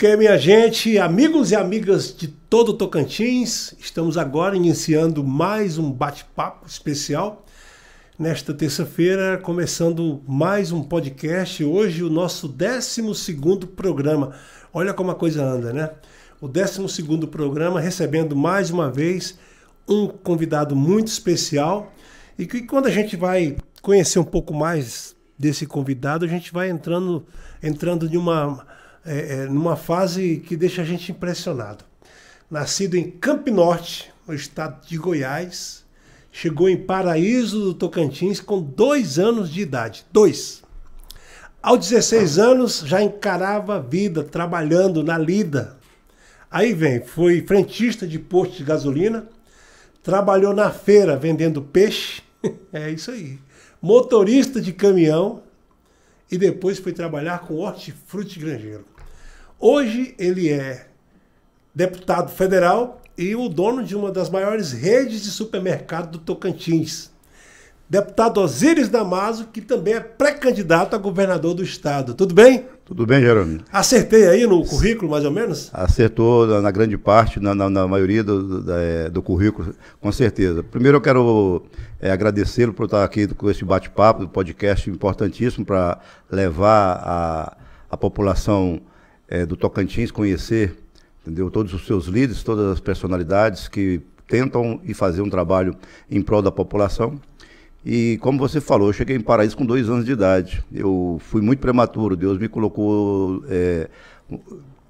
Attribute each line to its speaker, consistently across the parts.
Speaker 1: Porque, minha gente, amigos e amigas de todo Tocantins, estamos agora iniciando mais um bate-papo especial. Nesta terça-feira, começando mais um podcast. Hoje, o nosso 12 programa. Olha como a coisa anda, né? O 12 programa, recebendo mais uma vez um convidado muito especial. E que quando a gente vai conhecer um pouco mais desse convidado, a gente vai entrando, entrando de uma é, é, numa fase que deixa a gente impressionado. Nascido em Campinorte, no estado de Goiás, chegou em Paraíso do Tocantins com dois anos de idade. Dois. Aos 16 anos já encarava a vida trabalhando na lida. Aí vem, foi frentista de posto de gasolina, trabalhou na feira vendendo peixe, é isso aí. Motorista de caminhão, e depois foi trabalhar com hortifruti grangeiro. Hoje ele é deputado federal e o dono de uma das maiores redes de supermercado do Tocantins. Deputado Osíris Damaso, que também é pré-candidato a governador do estado. Tudo bem? Tudo bem, Jerônimo? Acertei aí no currículo, mais ou menos?
Speaker 2: Acertou na, na grande parte, na, na, na maioria do, da, é, do, currículo, com certeza. Primeiro eu quero é, agradecê-lo por estar aqui com esse bate-papo, do podcast importantíssimo para levar a, a população é, do Tocantins conhecer entendeu? todos os seus líderes, todas as personalidades que tentam e fazer um trabalho em prol da população. E como você falou, eu cheguei em Paraíso com dois anos de idade. Eu fui muito prematuro. Deus me colocou é,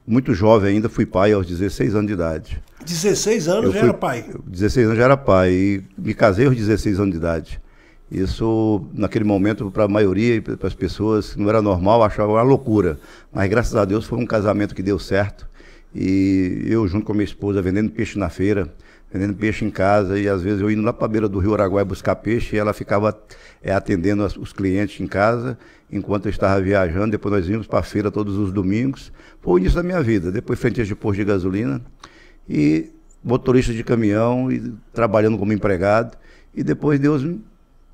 Speaker 2: muito jovem ainda. Fui pai aos 16 anos de idade. 16 anos eu já fui, era pai? 16 anos já era pai. E me casei aos 16 anos de idade. Isso, naquele momento, para a maioria, para as pessoas, não era normal, achava uma loucura. Mas graças a Deus foi um casamento que deu certo. E eu, junto com a minha esposa, vendendo peixe na feira vendendo peixe em casa e às vezes eu indo lá para a beira do Rio Araguaia buscar peixe e ela ficava é, atendendo as, os clientes em casa enquanto eu estava viajando. Depois nós íamos para a feira todos os domingos. Foi o início da minha vida. Depois frente de posto de gasolina e motorista de caminhão e trabalhando como empregado. E depois Deus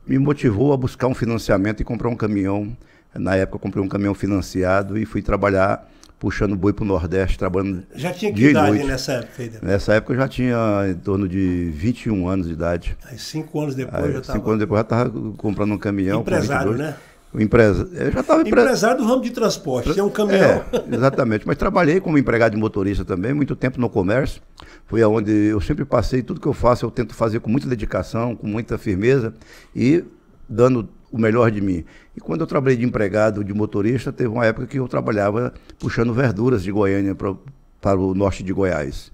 Speaker 2: me motivou a buscar um financiamento e comprar um caminhão. Na época comprei um caminhão financiado e fui trabalhar puxando boi para o Nordeste, trabalhando. Já tinha que idade noite. nessa época? Aí nessa época eu já tinha em torno de 21 anos de idade. Aí cinco anos depois Aí, já estava. Cinco anos depois já estava comprando um caminhão. Empresário, né? O empresa... Eu já estava empre... empresário do ramo de
Speaker 1: transporte, é um caminhão. É,
Speaker 2: exatamente, mas trabalhei como empregado de motorista também, muito tempo no comércio. Foi aonde eu sempre passei, tudo que eu faço eu tento fazer com muita dedicação, com muita firmeza e dando o melhor de mim. E quando eu trabalhei de empregado, de motorista, teve uma época que eu trabalhava puxando verduras de Goiânia pra, para o norte de Goiás.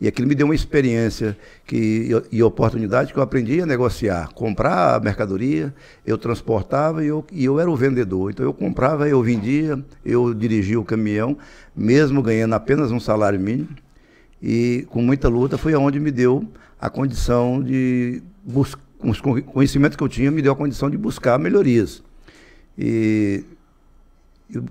Speaker 2: E aquilo me deu uma experiência que, e oportunidade que eu aprendi a negociar, comprar a mercadoria, eu transportava e eu, e eu era o vendedor. Então eu comprava, eu vendia, eu dirigia o caminhão, mesmo ganhando apenas um salário mínimo. E com muita luta foi aonde me deu a condição de buscar com os conhecimentos que eu tinha, me deu a condição de buscar melhorias. E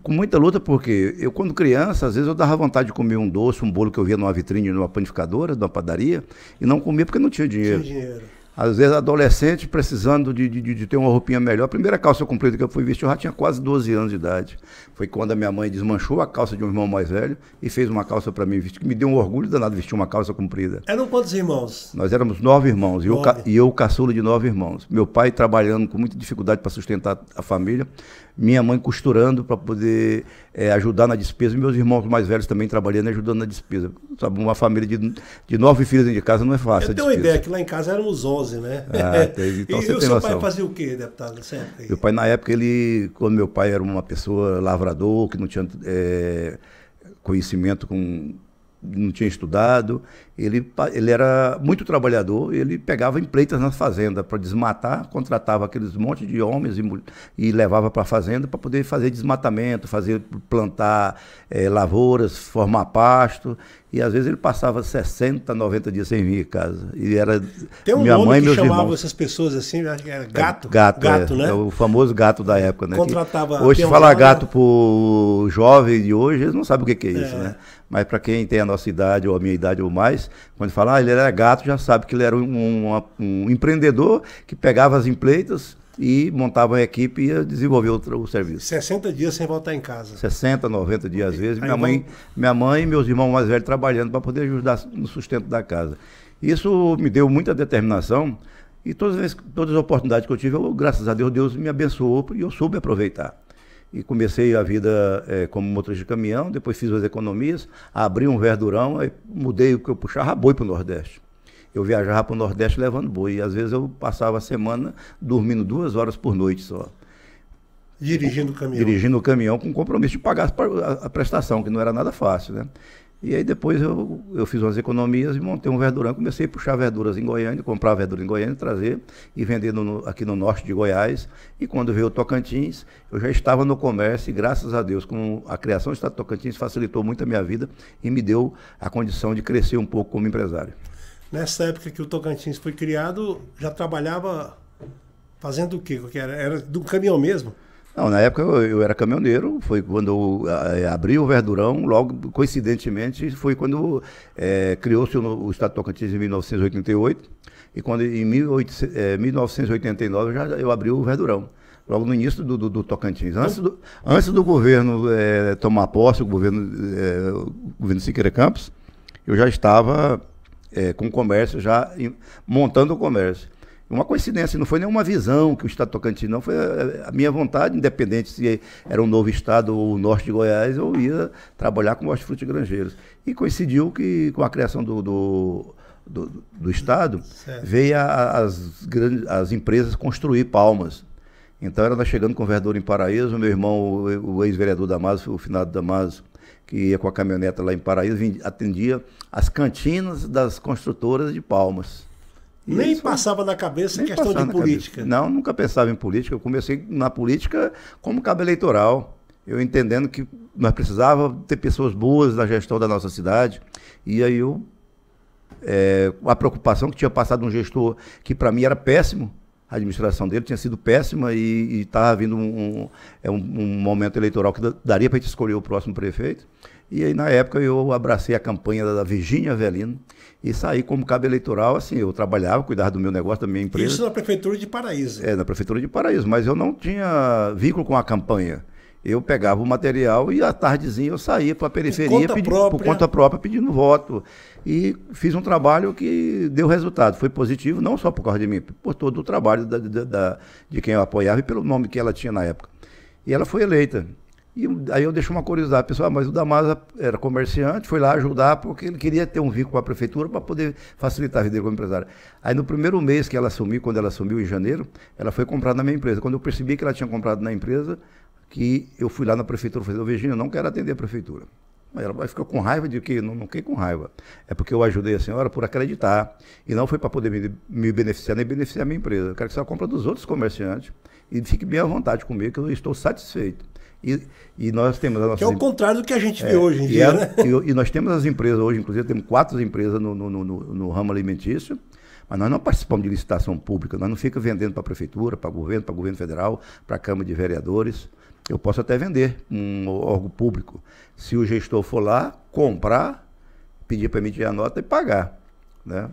Speaker 2: com muita luta, porque eu, quando criança, às vezes eu dava vontade de comer um doce, um bolo que eu via numa vitrine, numa panificadora, numa padaria, e não comia porque não tinha dinheiro. Tinha dinheiro. Às vezes, adolescente precisando de, de, de, ter uma roupinha melhor. A primeira calça comprida que eu fui vestir, eu já tinha quase 12 anos de idade. Foi quando a minha mãe desmanchou a calça de um irmão mais velho e fez uma calça para mim vestir, que me deu um orgulho danado vestir uma calça comprida.
Speaker 1: Eram quantos irmãos?
Speaker 2: Nós éramos nove irmãos. Nove. E, eu, e eu, caçula de nove irmãos. Meu pai trabalhando com muita dificuldade para sustentar a família minha mãe costurando para poder é, ajudar na despesa, meus irmãos mais velhos também trabalhando ajudando na despesa. Sabe, uma família de, de nove filhos dentro de casa não é fácil. Eu tenho uma ideia que
Speaker 1: lá em casa éramos onze, né? Ah, então e o seu pai fazia o quê, deputado? Sempre?
Speaker 2: Meu pai, na época, ele, quando meu pai era uma pessoa lavrador, que não tinha é, conhecimento com não tinha estudado, ele, ele era muito trabalhador, ele pegava empreitas nas fazendas para desmatar, contratava aqueles monte de homens e, e levava para a fazenda para poder fazer desmatamento, fazer plantar é, lavouras, formar pasto. E às vezes ele passava 60, 90 dias sem vir em casa. E era Tem um minha nome mãe que meus chamava irmãos.
Speaker 1: essas pessoas assim, era gato. É, gato, gato é, né? É o
Speaker 2: famoso gato da época, né? Contratava que, hoje se falar né? gato para o jovem de hoje, eles não sabem o que, que é, é. isso, né? Mas para quem tem a nossa idade ou a minha idade ou mais, atrás, quando falava, ah, ele era gato, já sabe que ele era um, um, um empreendedor que pegava as empleitas e montava uma equipe e ia desenvolver outro, o serviço.
Speaker 1: 60 dias sem voltar em
Speaker 2: casa. 60, 90 dias às vezes. minha, mãe, minha mãe e meus irmãos mais velhos trabalhando para poder ajudar no sustento da casa. Isso me deu muita determinação e todas as, todas as oportunidades que eu tive, eu, graças a Deus, Deus me abençoou e eu soube aproveitar e comecei a vida é, como motorista de caminhão, depois fiz as economias, abri um verdurão, aí mudei o que eu puxava boi para o Nordeste. Eu viajava para o Nordeste levando boi. E às vezes eu passava a semana dormindo duas horas por noite só. Dirigindo o caminhão. Dirigindo o caminhão com compromisso de pagar a prestação, que não era nada fácil, né? E aí depois eu, eu fiz umas economias e montei um verdurão. Comecei a puxar verduras em Goiânia, comprar verduras em Goiânia, trazer e vender no, aqui no norte de Goiás. E quando veio o Tocantins, eu já estava no comércio e graças a Deus, com a criação do Estado Tocantins, facilitou muito a minha vida e me deu a condição de crescer um pouco como empresário.
Speaker 1: Nessa época que o Tocantins foi criado, já trabalhava fazendo o quê? Era, era do caminhão mesmo?
Speaker 2: Não, na época eu, eu, era caminhoneiro, foi quando é, abri o Verdurão, logo, coincidentemente, foi quando é, criou-se o, o Estado Tocantins em 1988, e quando em 18, é, 1989 eu já, eu abri o Verdurão, logo no início do, do, do Tocantins. Antes do, antes do governo é, tomar posse, o governo, é, o governo Siqueira Campos, eu já estava é, com o comércio, já montando o comércio uma coincidência, não foi nenhuma visão que o Estado Tocantins, não, foi eh, a minha vontade, independente se era um novo Estado ou o norte de Goiás, eu ia trabalhar com hortifruti granjeiros. E coincidiu que com a criação do, do, do, do Estado, certo. veio a, as, as empresas construir palmas. Então era nós tá chegando com o vereador em Paraíso, meu irmão, o ex-vereador Damaso, o finado Damaso, que ia com a caminhoneta lá em Paraíso, atendia as cantinas das construtoras de palmas.
Speaker 1: Nem passava na cabeça Nem questão de política.
Speaker 2: Cabeça. Não, nunca pensava em política. Eu comecei na política como cabo eleitoral. Eu entendendo que nós precisava ter pessoas boas na gestão da nossa cidade. E aí eu. É, a preocupação que tinha passado um gestor que para mim era péssimo, a administração dele tinha sido péssima e estava tá vindo um, é um, um momento eleitoral que daria para a gente escolher o próximo prefeito. E aí, na época, eu abracei a campanha da Virgínia Avelino e saí como cabo eleitoral. Assim, eu trabalhava, cuidava do meu negócio, da minha empresa. Isso na Prefeitura
Speaker 1: de Paraíso.
Speaker 2: É, na Prefeitura de Paraíso, mas eu não tinha vínculo com a campanha. Eu pegava o material e à tardezinha eu saía para a periferia por conta, pedi, própria. por conta própria pedindo voto. E fiz um trabalho que deu resultado. Foi positivo, não só por causa de mim, por todo o trabalho da, da, da de quem eu apoiava e pelo nome que ela tinha na época. E ela foi eleita. E aí eu deixo uma curiosidade, pessoal, ah, mas o Damasa era comerciante, foi lá ajudar porque ele queria ter um vínculo com a prefeitura para poder facilitar a vida dele como empresário. Aí no primeiro mês que ela assumiu, quando ela assumiu em janeiro, ela foi comprada na minha empresa. Quando eu percebi que ela tinha comprado na empresa, que eu fui lá na prefeitura e falei, Virginia, eu não quero atender a prefeitura. Mas ela ficou com raiva de que não, não fiquei com raiva. É porque eu ajudei a senhora por acreditar. E não foi para poder me, me, beneficiar nem beneficiar a minha empresa. Eu quero que você compra dos outros comerciantes e fique bem à vontade comigo, que eu estou satisfeito. E, e nós temos a nossa. Que é o contrário do que a gente vê é, hoje em dia. né? e, e, nós temos as empresas hoje, inclusive, temos quatro empresas no, no, no, no ramo alimentício. Mas nós não participamos de licitação pública, nós não ficamos vendendo para a prefeitura, para o governo, para o governo federal, para a Câmara de Vereadores. Eu posso até vender um órgão público. Se o gestor for lá, comprar, pedir para emitir a nota e pagar. Né?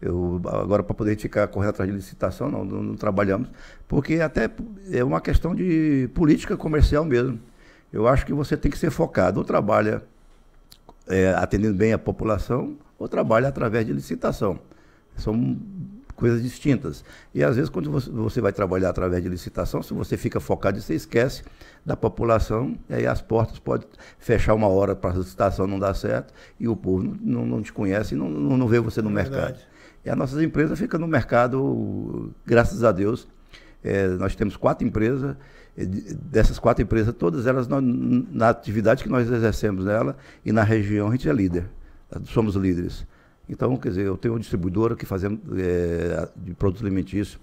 Speaker 2: Eu, agora, para poder ficar correndo atrás de licitação, não, não, não, trabalhamos, porque até é uma questão de política comercial mesmo. Eu acho que você tem que ser focado, ou trabalha é, atendendo bem a população, ou trabalha através de licitação. São coisas distintas. E às vezes, quando você vai trabalhar através de licitação, se você fica focado, e você esquece da população, e aí as portas podem fechar uma hora para a licitação não dar certo, e o povo não, não, não te conhece e não, não, vê você no é mercado. Verdade. E as nossas empresas ficam no mercado, graças a Deus. É, nós temos quatro empresas, dessas quatro empresas, todas elas nós, na atividade que nós exercemos nela e na região a gente é líder, somos líderes. Então, quer dizer, eu tenho uma distribuidora que fazemos é, de produtos alimentícios,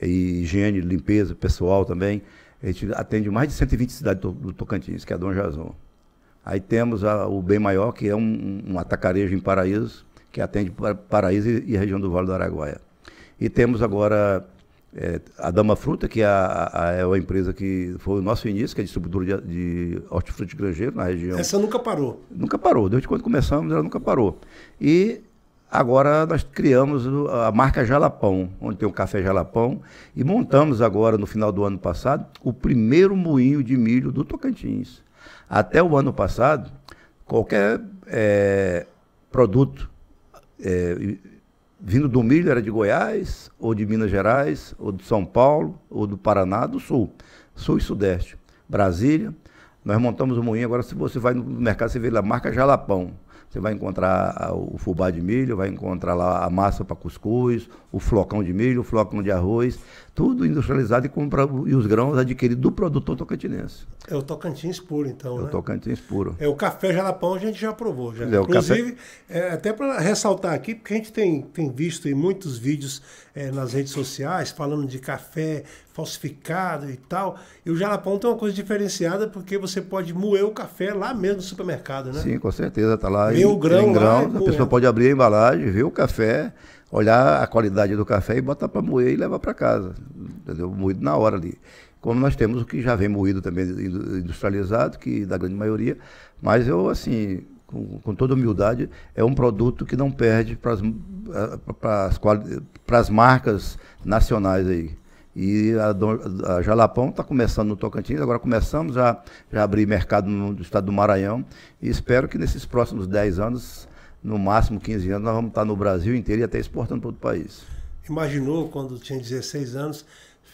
Speaker 2: e é, higiene, limpeza, pessoal também. A gente atende mais de 120 cidades do Tocantins, que é a Dom Jason. Aí temos a, o Bem Maior, que é um, um atacarejo em Paraíso, que atende Paraíso e região do Vale do Araguaia. E temos agora é, a Dama Fruta, que é a, a, é uma empresa que foi o nosso início, que é distribuidora de, de hortifruti grangeiro na região. Essa nunca parou? Nunca parou. Desde quando começamos, ela nunca parou. E agora nós criamos a marca Jalapão, onde tem o café Jalapão, e montamos agora, no final do ano passado, o primeiro moinho de milho do Tocantins. Até o ano passado, qualquer é, produto é, vindo do milho era de Goiás, ou de Minas Gerais, ou de São Paulo, ou do Paraná, do Sul, Sul e Sudeste, Brasília. Nós montamos o moinho. Agora, se você vai no mercado, você vê lá marca Jalapão. Você vai encontrar o fubá de milho, vai encontrar lá a massa para cuscuz, o flocão de milho, o flocão de arroz tudo industrializado e, compra, e os grãos adquiridos do produtor tocantinense.
Speaker 1: É o Tocantins puro, então. É né? o Tocantins puro. É, o café Jalapão a gente já provou. Já. É, Inclusive, café... é, até para ressaltar aqui, porque a gente tem, tem visto em muitos vídeos é, nas redes sociais falando de café falsificado e tal. E o Jalapão tem uma coisa diferenciada porque você pode moer o café lá mesmo no supermercado, né? Sim, com
Speaker 2: certeza. Está lá Vê em, o grão em grãos, a pessoa pode abrir a embalagem, ver o café olhar a qualidade do café e botar para moer e levar para casa. Entendeu? Moído na hora ali. Como nós temos o que já vem moído também, industrializado, que da grande maioria, mas eu, assim, com, com toda humildade, é um produto que não perde para as marcas nacionais aí. E a, a Jalapão está começando no Tocantins, agora começamos a já abrir mercado no, no estado do Maranhão e espero que nesses próximos 10 anos no máximo 15 anos, nós vamos estar no Brasil inteiro e até exportando para outro país.
Speaker 1: Imaginou quando tinha 16 anos,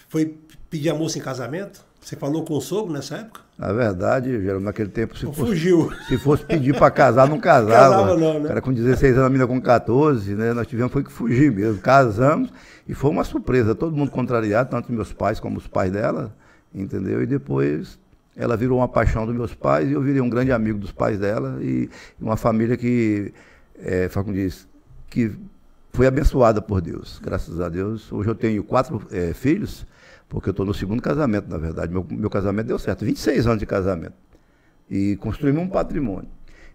Speaker 1: foi pedir a moça em casamento? Você falou com o sogro nessa época?
Speaker 2: Na verdade, Geraldo, naquele tempo se fosse, fugiu. Se fosse pedir para casar, não casava. casava não, né? Era com 16 anos, a menina com 14, né? Nós tivemos foi que fugir mesmo. Casamos e foi uma surpresa, todo mundo contrariado, tanto meus pais como os pais dela, entendeu? E depois ela virou uma paixão dos meus pais e eu virei um grande amigo dos pais dela e uma família que é, Facundes, que foi abençoada por Deus, graças a Deus. Hoje eu tenho quatro é, filhos, porque eu estou no segundo casamento, na verdade. Meu, meu casamento deu certo, 26 anos de casamento. E construímos um patrimônio.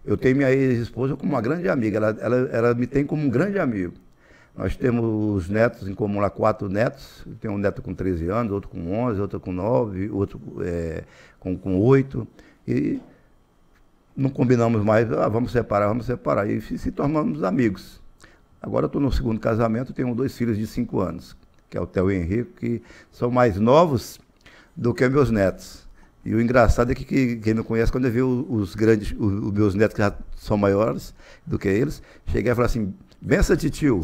Speaker 2: Eu tenho minha ex-esposa como uma grande amiga, ela, ela, ela me tem como um grande amigo. Nós temos netos em comum lá, quatro netos. Tem tenho um neto com 13 anos, outro com 11, outro com 9, outro é, com, com 8. E não combinamos mais, ah, vamos separar, vamos separar. E se, se tornamos amigos. Agora estou no segundo casamento, tenho dois filhos de cinco anos, que é o Theo e o Henrique, que são mais novos do que meus netos. E o engraçado é que, que quem me conhece, quando eu vi os grandes, os, os, meus netos que já são maiores do que eles, cheguei a falar assim, bença titio.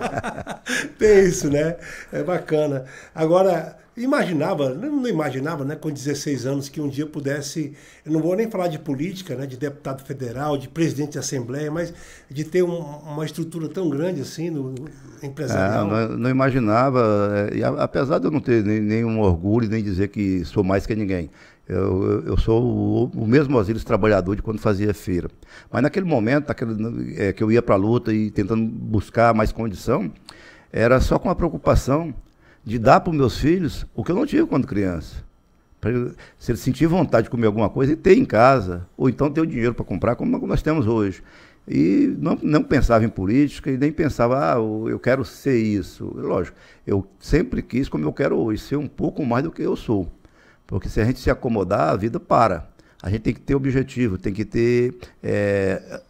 Speaker 2: Tem
Speaker 1: isso, né? É bacana. Agora, imaginava, não imaginava, né, com 16 anos, que um dia pudesse, não vou nem falar de política, né, de deputado federal, de presidente de assembleia, mas de ter um, uma estrutura tão grande assim, no, empresarial. É,
Speaker 2: não, não, imaginava, é, e apesar de eu não ter nem, nenhum orgulho, nem dizer que sou mais que ninguém, eu, eu, sou o, o mesmo Osíris trabalhador de quando fazia feira. Mas naquele momento, aquele, é, que eu ia para a luta e tentando buscar mais condição, era só com a preocupação de dar para os meus filhos o que eu não tive quando criança. Se ele sentir vontade de comer alguma coisa, e ter em casa, ou então ter o dinheiro para comprar, como nós temos hoje. E não, não pensava em política e nem pensava, ah, eu quero ser isso. Lógico, eu sempre quis como eu quero hoje, ser um pouco mais do que eu sou. Porque se a gente se acomodar, a vida para. A gente tem que ter objetivo, tem que ter é,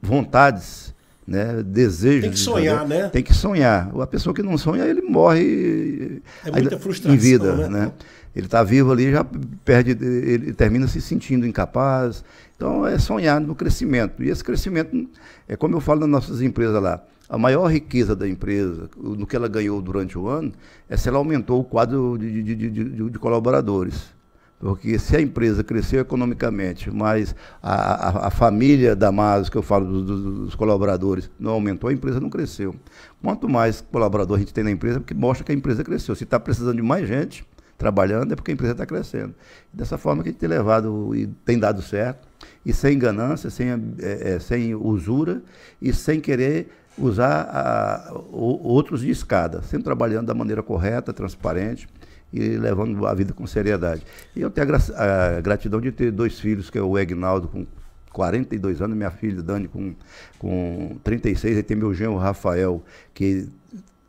Speaker 2: vontades né, desejo. Tem que sonhar, né? Tem que sonhar. A pessoa que não sonha, ele morre é muita frustração, em vida. Né? né? Ele está vivo ali, já perde, ele termina se sentindo incapaz. Então é sonhar no crescimento. E esse crescimento, é como eu falo nas nossas empresas lá, a maior riqueza da empresa, no que ela ganhou durante o ano, é se ela aumentou o quadro de, de, de, de colaboradores. Porque se a empresa cresceu economicamente, mas a, a, a família da MAS, que eu falo dos, dos, dos, colaboradores, não aumentou, a empresa não cresceu. Quanto mais colaborador a gente tem na empresa, porque mostra que a empresa cresceu. Se está precisando de mais gente trabalhando, é porque a empresa está crescendo. Dessa forma que a gente tem levado e tem dado certo, e sem ganância, sem, é, é, sem usura e sem querer usar a, o, outros de escada, sempre trabalhando da maneira correta, transparente e levando a vida com seriedade. E eu tenho a, gratidão de ter dois filhos, que é o Egnaldo com 42 anos, minha filha Dani com, com 36, e tem meu genro Rafael, que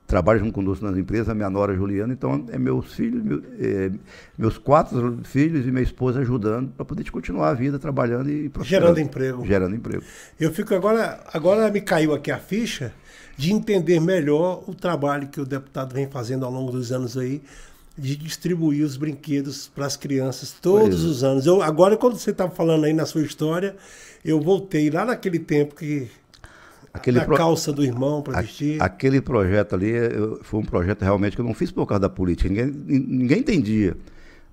Speaker 2: trabalha junto conosco nas empresas, minha nora Juliana, então é meus filhos, meu, é, meus quatro filhos e minha esposa ajudando para poder continuar a
Speaker 1: vida trabalhando e gerando emprego. Gerando emprego. Eu fico agora, agora me caiu aqui a ficha de entender melhor o trabalho que o deputado vem fazendo ao longo dos anos aí de distribuir os brinquedos para as crianças todos é. os anos. Eu, agora, quando você estava tá falando aí na sua história, eu voltei lá naquele tempo que. Aquele a calça do irmão para vestir.
Speaker 2: Aquele projeto ali eu, foi um projeto realmente que eu não fiz por causa da política. Ninguém, ninguém entendia.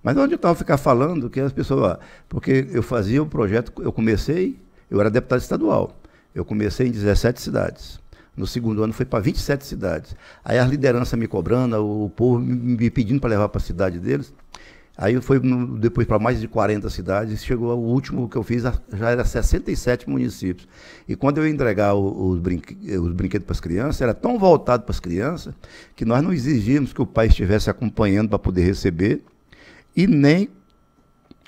Speaker 2: Mas onde eu estava ficar falando que as pessoas. Porque eu fazia o projeto, eu comecei, eu era deputado estadual. Eu comecei em 17 cidades. No segundo ano foi para 27 cidades. Aí as lideranças me cobrando, o povo me pedindo para levar para a cidade deles. Aí foi depois para mais de 40 cidades, chegou ao último que eu fiz, já era 67 municípios. E quando eu ia entregar os, brinque, os brinquedos para as crianças, era tão voltado para as crianças que nós não exigíamos que o pai estivesse acompanhando para poder receber e nem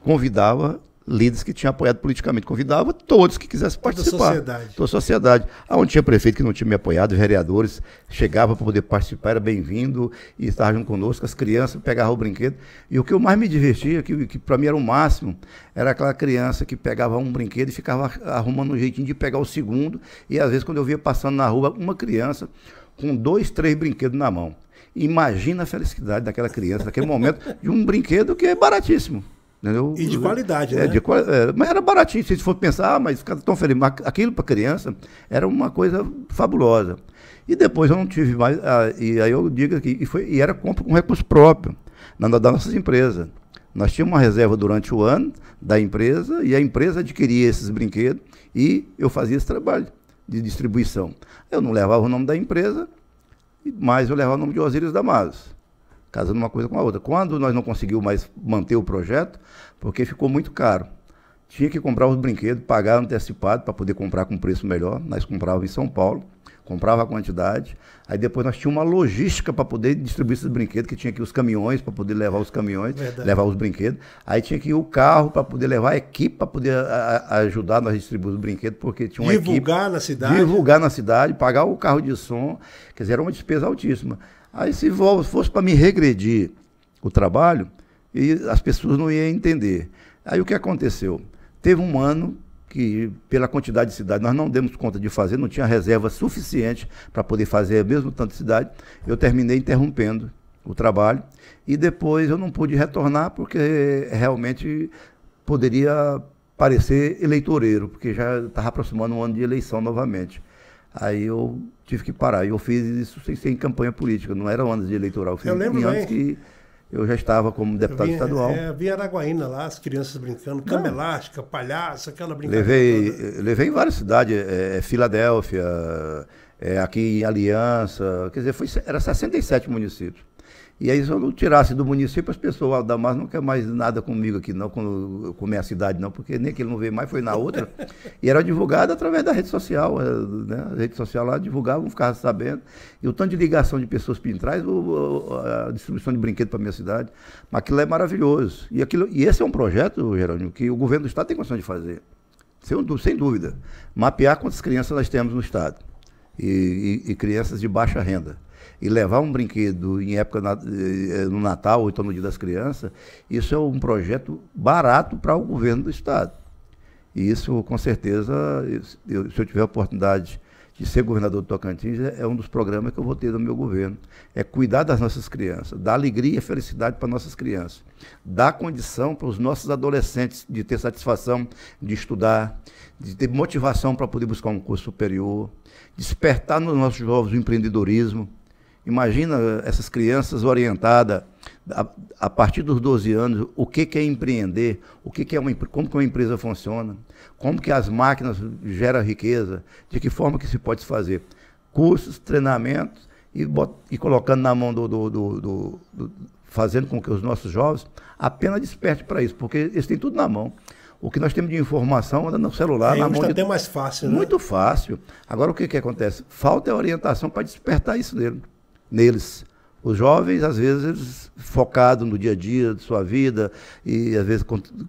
Speaker 2: convidava líderes que tinham apoiado politicamente. Convidava todos que quisessem participar. Toda a sociedade. Toda a sociedade. Aonde ah, tinha prefeito que não tinha me apoiado, vereadores, chegava para poder participar, era bem-vindo, e estava junto conosco, as crianças pegavam o brinquedo. E o que eu mais me divertia, que, que para mim era o máximo, era aquela criança que pegava um brinquedo e ficava arrumando um jeitinho de pegar o segundo. E às vezes, quando eu via passando na rua uma criança com dois, três brinquedos na mão. Imagina a felicidade daquela criança, daquele momento, de um brinquedo que é baratíssimo. Entendeu? E de qualidade, é, né? De, é, mas era baratinho, se for pensar, ah, mas tão feliz. Mas aquilo para criança era uma coisa fabulosa. E depois eu não tive mais. Ah, e aí eu digo que e, foi, e era compra com recurso próprio, na, da nossas empresas. Nós tínhamos uma reserva durante o ano da empresa e a empresa adquiria esses brinquedos e eu fazia esse trabalho de distribuição. Eu não levava o nome da empresa, mas eu levava o nome de Osíris Damaso casando uma coisa com a outra. Quando nós não conseguimos mais manter o projeto, porque ficou muito caro. Tinha que comprar os brinquedos, pagar antecipado para poder comprar com preço melhor. Nós comprávamos em São Paulo, comprava a quantidade. Aí depois nós tínhamos uma logística para poder distribuir esses brinquedos, que tinha que ir os caminhões para poder levar os caminhões, Verdade. levar os brinquedos. Aí tinha que ir o carro para poder levar a equipe para poder a, a ajudar nós a distribuir os brinquedos, porque tinha uma divulgar equipe. Divulgar na cidade. Divulgar na cidade, pagar o carro de som. Quer dizer, era uma despesa altíssima. Aí se fosse para me regredir o trabalho, e as pessoas não iam entender. Aí o que aconteceu? Teve um ano que, pela quantidade de cidade nós não demos conta de fazer, não tinha reserva suficiente para poder fazer mesmo tanto cidade. Eu terminei interrompendo o trabalho e depois eu não pude retornar porque realmente poderia parecer eleitoreiro, porque já estava aproximando um ano de eleição novamente. Aí eu tive que parar. E eu fiz isso sem ser em campanha política, não era antes de eleitoral. Eu, fiz, eu lembro antes que eu já estava como deputado vi, estadual. É,
Speaker 1: vi Araguaína lá, as crianças brincando, cama elástica, palhaço, aquela brincadeira.
Speaker 2: Levei, toda. levei em várias cidades, é, é Filadélfia, é, aqui em Aliança, quer dizer, foi, era 67 municípios. E aí, se eu não tirasse do município, as pessoas, ah, Damas não quer mais nada comigo aqui, não, com, com minha cidade, não, porque nem que ele não veio mais, foi na outra. e era divulgado através da rede social, eh, né? A rede social lá divulgava, ficava sabendo. E o tanto de ligação de pessoas pintrais, a distribuição de brinquedo para minha cidade. Mas aquilo é maravilhoso. E, aquilo, e esse é um projeto, Gerônimo, que o governo do Estado tem condição de fazer. Sem, sem dúvida. Mapear quantas crianças nós temos no Estado. e, e, e crianças de baixa renda e levar um brinquedo em época eh, no Natal ou então no Dia das Crianças, isso é um projeto barato para o governo do Estado. E isso, com certeza, eu, se eu tiver a oportunidade de ser governador do Tocantins, é, é um dos programas que eu vou ter no meu governo. É cuidar das nossas crianças, dar alegria e felicidade para nossas crianças, dar condição para os nossos adolescentes de ter satisfação de estudar, de ter motivação para poder buscar um curso superior, despertar nos nossos jovens o empreendedorismo Imagina essas crianças orientadas a, a, partir dos 12 anos, o que, que é empreender, o que, que é uma, como que uma empresa funciona, como que as máquinas geram riqueza, de que forma que se pode fazer. Cursos, treinamentos e, bot, e colocando na mão do, do, do, do, fazendo com que os nossos jovens apenas despertem para isso, porque eles têm tudo na mão. O que nós temos de informação anda no celular, é, na mão. Está até mais
Speaker 1: fácil, né? Muito
Speaker 2: fácil. Agora, o que, que acontece? Falta a é orientação para despertar isso nele neles. Os jovens, às vezes, focados no dia a dia de sua vida e, às vezes,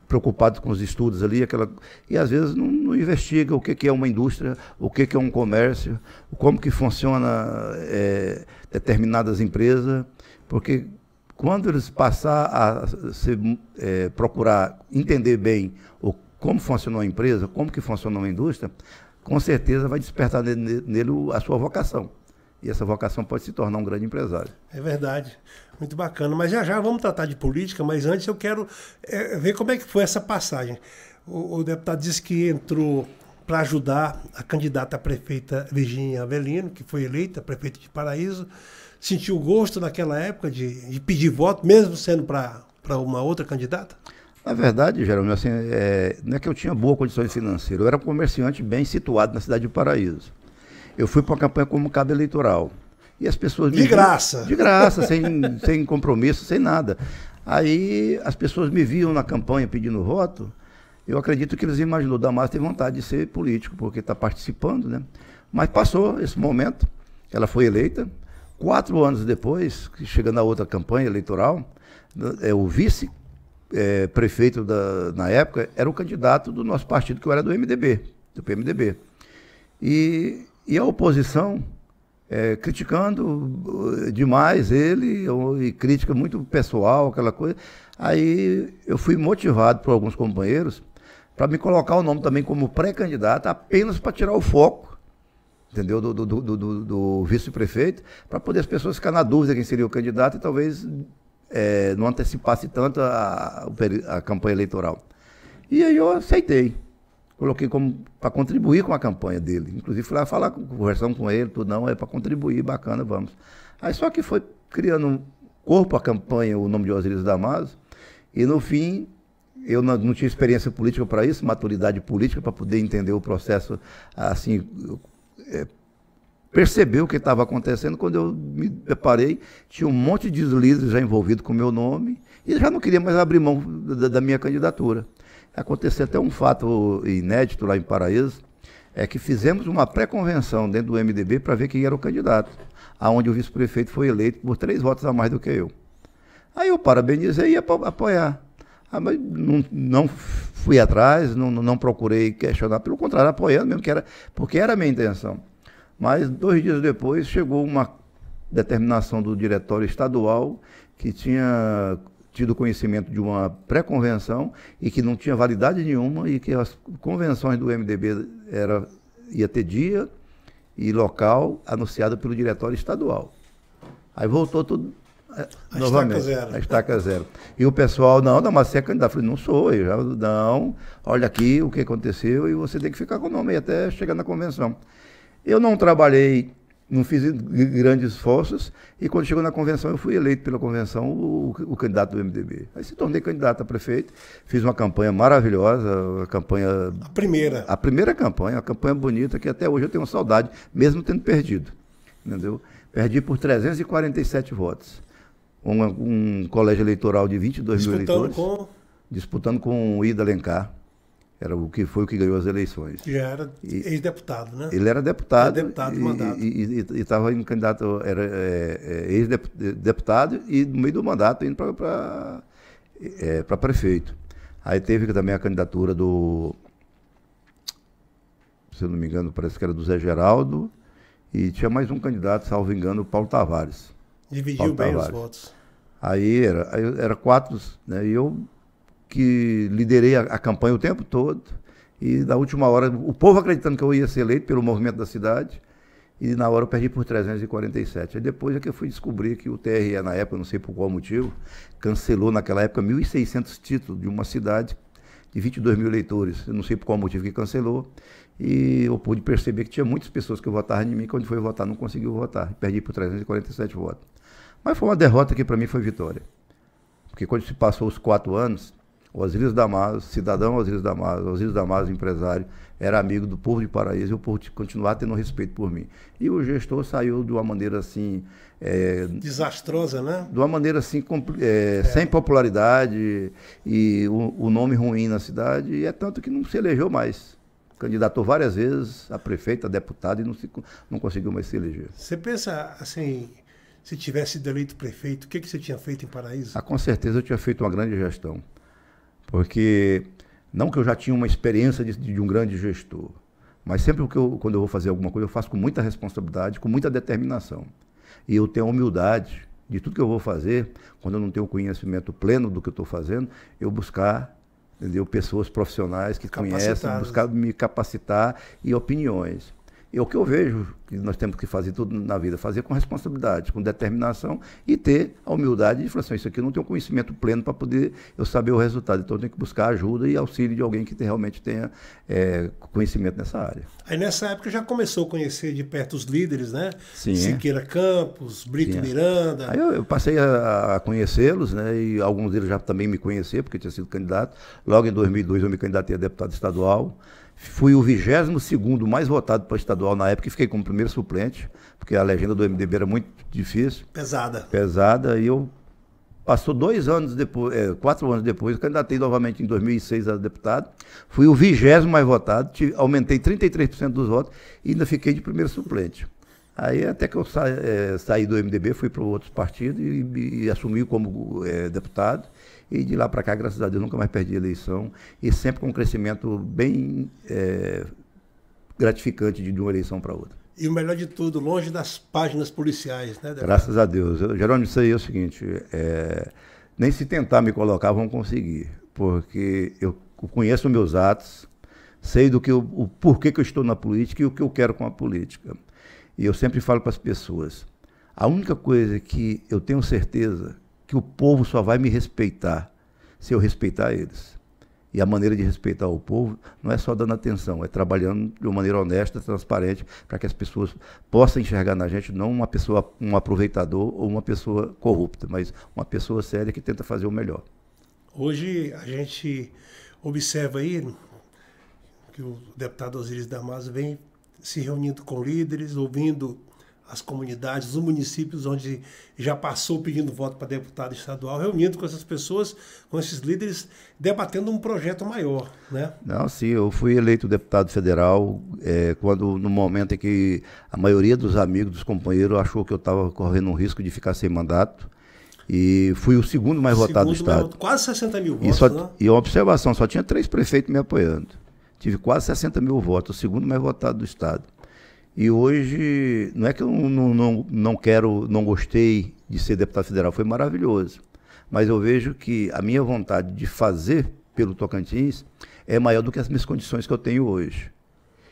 Speaker 2: preocupados com os estudos ali, aquela, e, às vezes, não, não investigam o que, que é uma indústria, o que, que é um comércio, como que funciona é, determinadas empresas, porque quando eles passar a se, é, procurar entender bem o, como funciona uma empresa, como que funciona uma indústria, com certeza vai despertar nele, nele a sua vocação. E essa vocação pode se tornar um grande empresário.
Speaker 1: É verdade. Muito bacana. Mas já já vamos tratar de política, mas antes eu quero é, ver como é que foi essa passagem. O, o deputado disse que entrou para ajudar a candidata a prefeita Virginia Avelino, que foi eleita prefeita de Paraíso. Sentiu gosto naquela época de, de pedir voto, mesmo sendo para uma outra candidata?
Speaker 2: Na verdade, Jerônimo, assim, é, não é que eu tinha boas condições financeiras. Eu era um comerciante bem situado na cidade de Paraíso eu fui para a campanha como cabo eleitoral. E as pessoas De viam, graça. De graça, sem, sem compromisso, sem nada. Aí as pessoas me viam na campanha pedindo voto. Eu acredito que eles imaginou o Damaso tem vontade de ser político, porque está participando, né? Mas passou esse momento, ela foi eleita. Quatro anos depois, chegando a outra campanha eleitoral, né, é, o vice-prefeito é, na época era o candidato do nosso partido, que eu era do MDB, do PMDB. E e a oposição é, criticando eh, demais ele, e crítica muito pessoal, aquela coisa. Aí eu fui motivado por alguns companheiros para me colocar o nome também como pré-candidato, apenas para tirar o foco entendeu? Do, do, do, do vice-prefeito, para poder as pessoas ficarem na dúvida quem seria o candidato e talvez é, não antecipasse tanto a, a, campanha eleitoral. E aí eu aceitei coloquei como para contribuir com a campanha dele. Inclusive fui lá falar, conversão com ele, tudo, não, é para contribuir, bacana, vamos. Aí só que foi criando um corpo a campanha, o nome de Osiris Damaso, e no fim eu não, não tinha experiência política para isso, maturidade política para poder entender o processo, assim, é, perceber o que estava acontecendo. Quando eu me deparei, tinha um monte de deslizes já envolvido com o meu nome, e já não queria mais abrir mão da, da minha candidatura. Aconteceu até um fato inédito lá em Paraíso, é que fizemos uma pré-convenção dentro do MDB para ver quem era o candidato, aonde o vice-prefeito foi eleito por três votos a mais do que eu. Aí eu parabenizei e ia apoiar. Ah, mas não, não, fui atrás, não, não procurei questionar, pelo contrário, apoiando mesmo, que era, porque era a minha intenção. Mas dois dias depois chegou uma determinação do diretório estadual que tinha tido conhecimento de uma pré-convenção e que não tinha validade nenhuma e que as convenções do MDB era, ia ter dia e local anunciado pelo diretório estadual. Aí voltou tudo é, a novamente. Estaca zero. A estaca zero. E o pessoal, não, não, mas você é candidato. Eu falei, não sou eu. Já, não, olha aqui o que aconteceu e você tem que ficar com o nome até chegar na convenção. Eu não trabalhei não fiz grandes esforços e quando chegou na convenção eu fui eleito pela convenção o, o, candidato do MDB. Aí se tornei candidato a prefeito, fiz uma campanha maravilhosa, a campanha a primeira, a primeira campanha, uma campanha bonita que até hoje eu tenho saudade, mesmo tendo perdido, entendeu? Perdi por 347 votos, um, um colégio eleitoral de 22 Disputando mil eleitores, com... disputando com o Ida Alencar era o que foi o que ganhou as eleições. Já era ex-deputado, né? Ele era deputado. Era deputado e, mandato. E estava em candidato, era é, é, ex-deputado e no meio do mandato indo para é, prefeito. Aí teve também a candidatura do, se eu não me engano, parece que era do Zé Geraldo, e tinha mais um candidato, salvo engano, o Paulo Tavares. Dividiu Paulo bem Tavares. os votos. Aí era, era quatro, né, e eu que liderei a, a campanha o tempo todo. E na última hora, o povo acreditando que eu ia ser eleito pelo movimento da cidade, e na hora eu perdi por 347. Aí depois é que eu fui descobrir que o TRE, na época, não sei por qual motivo, cancelou naquela época 1.600 títulos de uma cidade de 22 mil eleitores. Eu não sei por qual motivo que cancelou. E eu pude perceber que tinha muitas pessoas que votaram em mim, quando foi votar não conseguiu votar. Perdi por 347 votos. Mas foi uma derrota que para mim foi vitória. Porque quando se passou os quatro anos, o Osiris Damaso, cidadão Osiris Damaso, Osiris Damaso, empresário, era amigo do povo de Paraíso e o povo continuava tendo respeito por mim. E o gestor saiu de uma maneira assim. É, Desastrosa, né? De uma maneira assim, é, é. sem popularidade e o, o, nome ruim na cidade, e é tanto que não se elegeu mais. Candidatou várias vezes a prefeita, a deputada e não, se, não conseguiu mais se eleger.
Speaker 1: Você pensa assim, se tivesse sido eleito prefeito, o que, que você tinha feito em Paraíso?
Speaker 2: Ah, com certeza eu tinha feito uma grande gestão. Porque, não que eu já tinha uma experiência de, de um grande gestor, mas sempre que eu, quando eu vou fazer alguma coisa, eu faço com muita responsabilidade, com muita determinação. E eu tenho a humildade de tudo que eu vou fazer, quando eu não tenho conhecimento pleno do que eu estou fazendo, eu buscar entendeu, pessoas profissionais que conhecem, buscar me capacitar e opiniões. E é o que eu vejo que nós temos que fazer tudo na vida, fazer com responsabilidade, com determinação e ter a humildade de falar assim, isso aqui eu não tenho conhecimento pleno para poder eu saber o resultado. Então eu tenho que buscar ajuda e auxílio de alguém que realmente tenha é, conhecimento nessa área.
Speaker 1: Aí nessa época já começou a conhecer de perto os líderes, né? Sim. Siqueira Campos, Brito Sim. Miranda. Aí eu, eu
Speaker 2: passei a, a conhecê-los, né? E alguns deles já também me conheciam, porque eu tinha sido candidato. Logo em 2002 eu me candidatei a deputado estadual. Fui o 22 mais votado para estadual na época e fiquei como primeiro suplente, porque a legenda do MDB era muito difícil. Pesada. Pesada. E eu passou dois anos depois, é, quatro anos depois, candidatei novamente em 2006 a deputado, fui o vigésimo mais votado, tive, aumentei 33% dos votos e ainda fiquei de primeiro suplente. Aí até que eu sa, é, saí do MDB, fui para outros partidos e, e, assumi como é, deputado e de lá para cá, graças a Deus, nunca mais perdi a eleição. E sempre com um crescimento bem é, gratificante de uma eleição para outra.
Speaker 1: E o melhor de tudo, longe das páginas policiais, né, deputado? Graças
Speaker 2: a Deus. Eu, Jerônimo, isso aí é o seguinte: é, nem se tentar me colocar, vão conseguir. Porque eu conheço meus atos, sei do que eu, o porquê que eu estou na política e o que eu quero com a política. E eu sempre falo para as pessoas: a única coisa que eu tenho certeza que o povo só vai me respeitar se eu respeitar eles. E a maneira de respeitar o povo não é só dando atenção, é trabalhando de uma maneira honesta, transparente, para que as pessoas possam enxergar na gente não uma pessoa, um aproveitador ou uma pessoa corrupta, mas uma pessoa séria que tenta fazer o melhor.
Speaker 1: Hoje a gente observa aí que o deputado Osiris Damaso vem se reunindo com líderes, ouvindo as comunidades, os municípios onde já passou pedindo voto para deputado estadual, reunindo com essas pessoas, com esses líderes, debatendo um projeto maior, né?
Speaker 2: Não, sim, eu fui eleito deputado federal é, quando, no momento em que a maioria dos amigos, dos companheiros, achou que eu estava correndo um risco de ficar sem mandato, e fui o segundo mais segundo votado do Estado. Mais, quase
Speaker 1: 60 mil votos. E, só, né?
Speaker 2: e uma observação: só tinha três prefeitos me apoiando. Tive quase 60 mil votos, o segundo mais votado do Estado. E hoje, não é que eu não, não, não quero, não gostei de ser deputado federal, foi maravilhoso. Mas eu vejo que a minha vontade de fazer pelo Tocantins é maior do que as minhas condições que eu tenho hoje.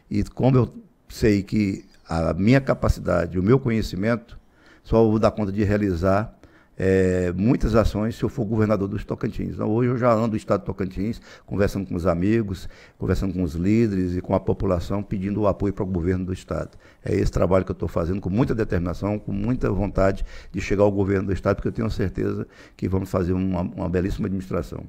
Speaker 2: E como eu sei que a minha capacidade, o meu conhecimento, só vou dar conta de realizar é, muitas ações se eu for governador dos Tocantins. Então, hoje eu já ando do estado de Tocantins, conversando com os amigos, conversando com os líderes e com a população, pedindo o apoio para o governo do estado. É esse trabalho que eu estou fazendo com muita determinação, com muita vontade de chegar ao governo do estado, porque eu tenho certeza que vamos fazer uma, uma belíssima administração.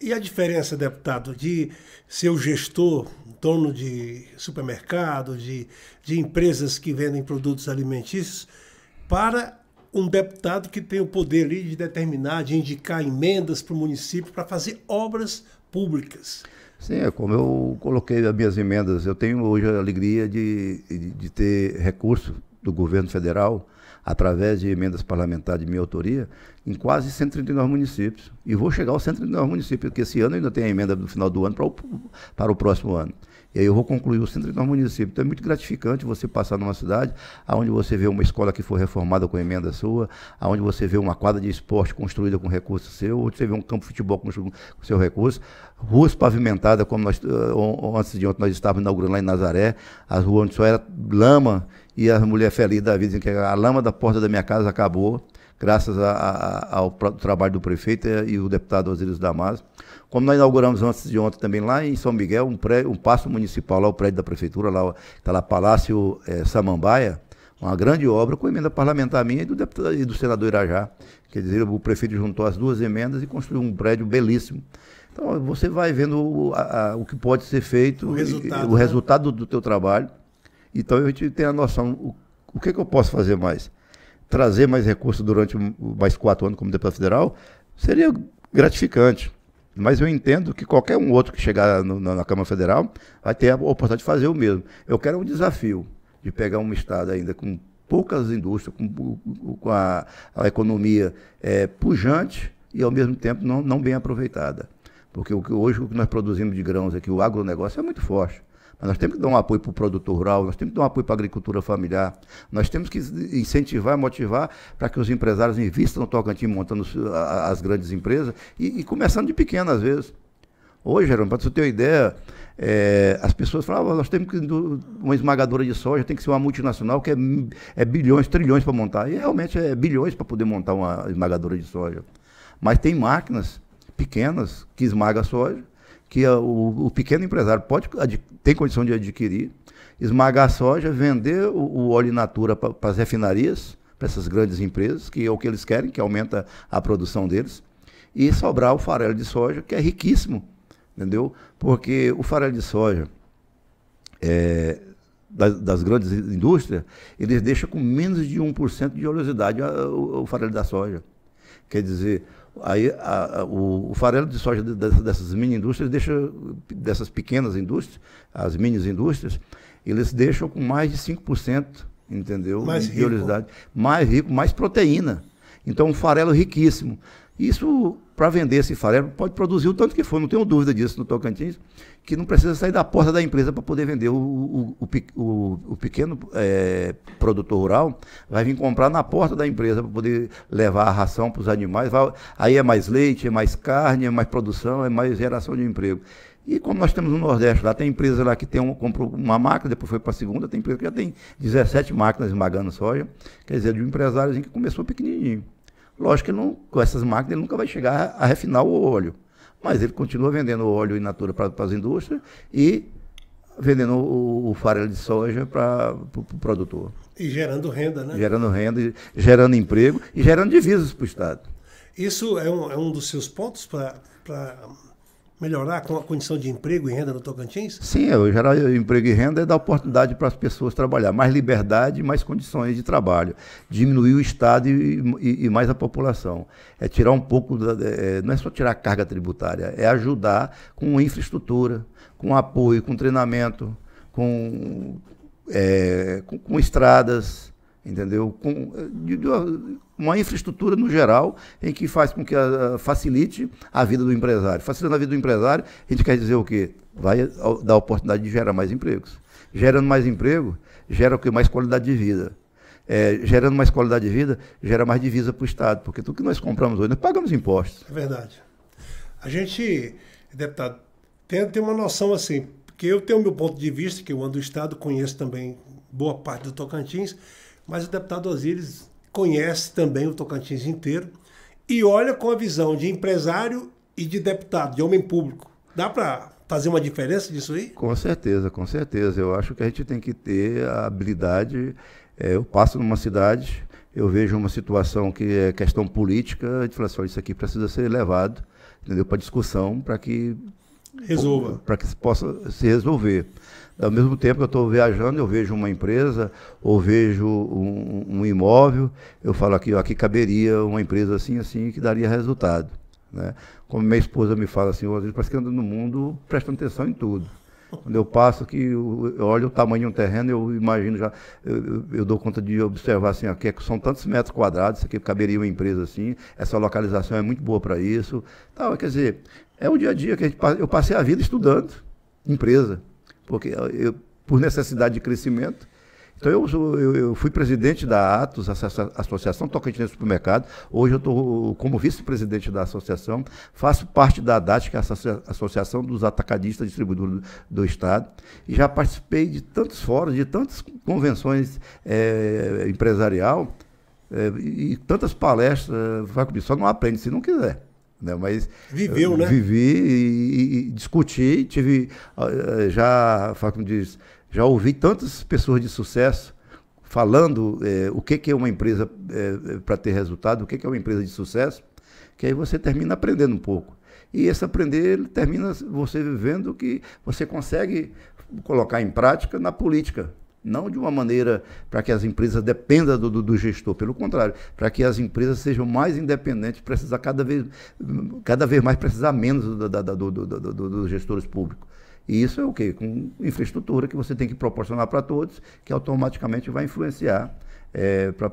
Speaker 1: E a diferença, deputado, de ser o gestor, dono de supermercado, de, de empresas que vendem produtos alimentícios, para um deputado que tem o poder ali de determinar, de indicar emendas para o município para fazer obras públicas. Sim, é
Speaker 2: como eu coloquei as minhas emendas. Eu tenho hoje a alegria de, de ter recurso do governo federal, através de emendas parlamentares de minha autoria, em quase 139 municípios. E vou chegar aos 139 municípios, porque esse ano ainda tem a emenda do final do ano para o, para o próximo ano. E aí eu vou concluir o Centro de Norte Município. Então é muito gratificante você passar numa cidade onde você vê uma escola que foi reformada com emenda sua, onde você vê uma quadra de esporte construída com recurso seu, onde você vê um campo de futebol construído com seu recurso, ruas pavimentadas, como nós, eh, antes de ontem nós estávamos inaugurando lá em Nazaré, as ruas onde só era lama e a mulher feliz da vida dizendo que a lama da porta da minha casa acabou graças a, a, ao trabalho do prefeito eh, e o deputado Osiris Damas. Como nós inauguramos antes de ontem também lá em São Miguel, um, prédio, um passo municipal, lá o prédio da prefeitura, lá está lá Palácio é, Samambaia, uma grande obra com emenda parlamentar minha e do, deputado, e do senador Irajá. Quer dizer, o prefeito juntou as duas emendas e construiu um prédio belíssimo. Então, você vai vendo o, a, o que pode ser feito, o resultado, e, o né? resultado do, do teu trabalho. Então, a gente tem a noção, o, o que, é que eu posso fazer mais? trazer mais recursos durante mais quatro anos como deputado federal, seria gratificante. Mas eu entendo que qualquer um outro que chegar no, na, na Câmara Federal vai ter a oportunidade de fazer o mesmo. Eu quero um desafio de pegar um Estado ainda com poucas indústrias, com, com a, a, economia é, pujante e, ao mesmo tempo, não, não bem aproveitada. Porque o que, hoje o que nós produzimos de grãos aqui, o agronegócio, é muito forte. Nós temos que dar um apoio para o produtor rural, nós temos que dar um apoio para a agricultura familiar, nós temos que incentivar, motivar para que os empresários invistam no Tocantins montando as grandes empresas e, e começando de pequeno, às vezes. Hoje, Geraldo, para você ter uma ideia, é, as pessoas falavam ah, nós temos que uma esmagadora de soja, tem que ser uma multinacional que é, é bilhões, trilhões para montar. E realmente é bilhões para poder montar uma esmagadora de soja. Mas tem máquinas pequenas que esmagam a soja que a, o, o, pequeno empresário pode tem condição de adquirir, esmagar a soja, vender o, o óleo in natura para as refinarias, para essas grandes empresas, que é o que eles querem, que aumenta a produção deles, e sobrar o farelo de soja, que é riquíssimo, entendeu? Porque o farelo de soja é, das, das, grandes indústrias, eles deixam com menos de 1% de oleosidade o farelo da soja. Quer dizer, Aí a, a, o, o, farelo de soja dessas, dessas mini indústrias deixa, dessas pequenas indústrias, as mini indústrias, eles deixam com mais de 5%, entendeu? Mais rico. Mais rico, mais proteína. Então, um farelo riquíssimo. Isso para vender esse farelo, pode produzir o tanto que for, não tenho dúvida disso no Tocantins, que não precisa sair da porta da empresa para poder vender. O, o, o, o pequeno é, produtor rural vai vir comprar na porta da empresa para poder levar a ração para os animais. Vai, aí é mais leite, é mais carne, é mais produção, é mais geração de emprego. E como nós temos no Nordeste, lá tem empresa lá que tem um, comprou uma máquina, depois foi para a segunda, tem empresa que já tem 17 máquinas esmagando soja, quer dizer, de um empresário que começou pequenininho. Lógico que não, com essas máquinas ele nunca vai chegar a refinar o óleo. Mas ele continua vendendo óleo in natura para, as indústrias e vendendo o, o farelo de soja para, o produtor.
Speaker 1: E gerando renda, né?
Speaker 2: Gerando renda, gerando emprego e gerando divisas para o Estado.
Speaker 1: Isso é um, é um dos seus pontos para melhorar com a condição de emprego e renda no Tocantins?
Speaker 2: Sim, o gerar emprego e renda é dar oportunidade para as pessoas trabalhar, mais liberdade, mais condições de trabalho, diminuir o Estado e, e, e mais a população. É tirar um pouco, da, é, é não é só tirar a carga tributária, é ajudar com infraestrutura, com apoio, com treinamento, com, é, com, com estradas, entendeu? Com, de, de, uma infraestrutura no geral em que faz com que a, ah, ah, facilite a vida do empresário. Facilitando a vida do empresário, a gente quer dizer o quê? Vai dar oportunidade de gerar mais empregos. Gerando mais emprego, gera o quê? Mais qualidade de vida. É, gerando mais qualidade de vida, gera mais divisa para o Estado, porque tudo que nós compramos hoje, nós pagamos impostos.
Speaker 1: É verdade. A gente, deputado, tem, tem uma noção assim, porque eu tenho o meu ponto de vista, que eu ando do Estado, conheço também boa parte do Tocantins, mas o deputado Osíris conhece também o Tocantins inteiro e olha com a visão de empresário e de deputado, de homem público. Dá para fazer uma diferença disso aí? Com
Speaker 2: certeza, com certeza. Eu acho que a gente tem que ter a habilidade. É, eu passo numa cidade, eu vejo uma situação que é questão política, a gente fala assim, isso aqui precisa ser levado entendeu? para discussão, para que resolva. Para que possa se resolver. Ao mesmo tempo que eu estou viajando, eu vejo uma empresa ou vejo um, um, imóvel, eu falo aqui, ó, aqui caberia uma empresa assim, assim, que daria resultado. Né? Como minha esposa me fala assim, hoje parece que anda no mundo prestando atenção em tudo. Quando eu passo aqui, eu olho o tamanho de um terreno, eu imagino já, eu, eu dou conta de observar assim, aqui é são tantos metros quadrados, isso aqui caberia uma empresa assim, essa localização é muito boa para isso. Tal, quer dizer, é o dia a dia que gente, eu passei a vida estudando empresa porque eu, por necessidade de crescimento. Então, eu, eu, eu fui presidente da Atos, Associação Tocantins Supermercado. Hoje, eu estou como vice-presidente da associação. Faço parte da DAT, que é a Associação dos Atacadistas Distribuidores do, Estado. E já participei de tantos fóruns, de tantas convenções é, empresarial é, e tantas palestras. Eh, vai comigo, só não aprende se não quiser. Né? Mas Viveu, né? Vivi e, e discuti, tive ah, eh, já, como diz, já ouvi tantas pessoas de sucesso falando é, o que, que é uma empresa é, eh, para ter resultado, o que, que é uma empresa de sucesso, que aí você termina aprendendo um pouco. E esse aprender ele termina você vivendo que você consegue colocar em prática na política. Não de uma maneira para que as empresas dependam do, do, do gestor, pelo contrário, para que as empresas sejam mais independentes, precisar cada vez, cada vez mais precisar menos do, dos gestores públicos. E isso é o quê? Com infraestrutura que você tem que proporcionar para todos, que automaticamente vai influenciar é, para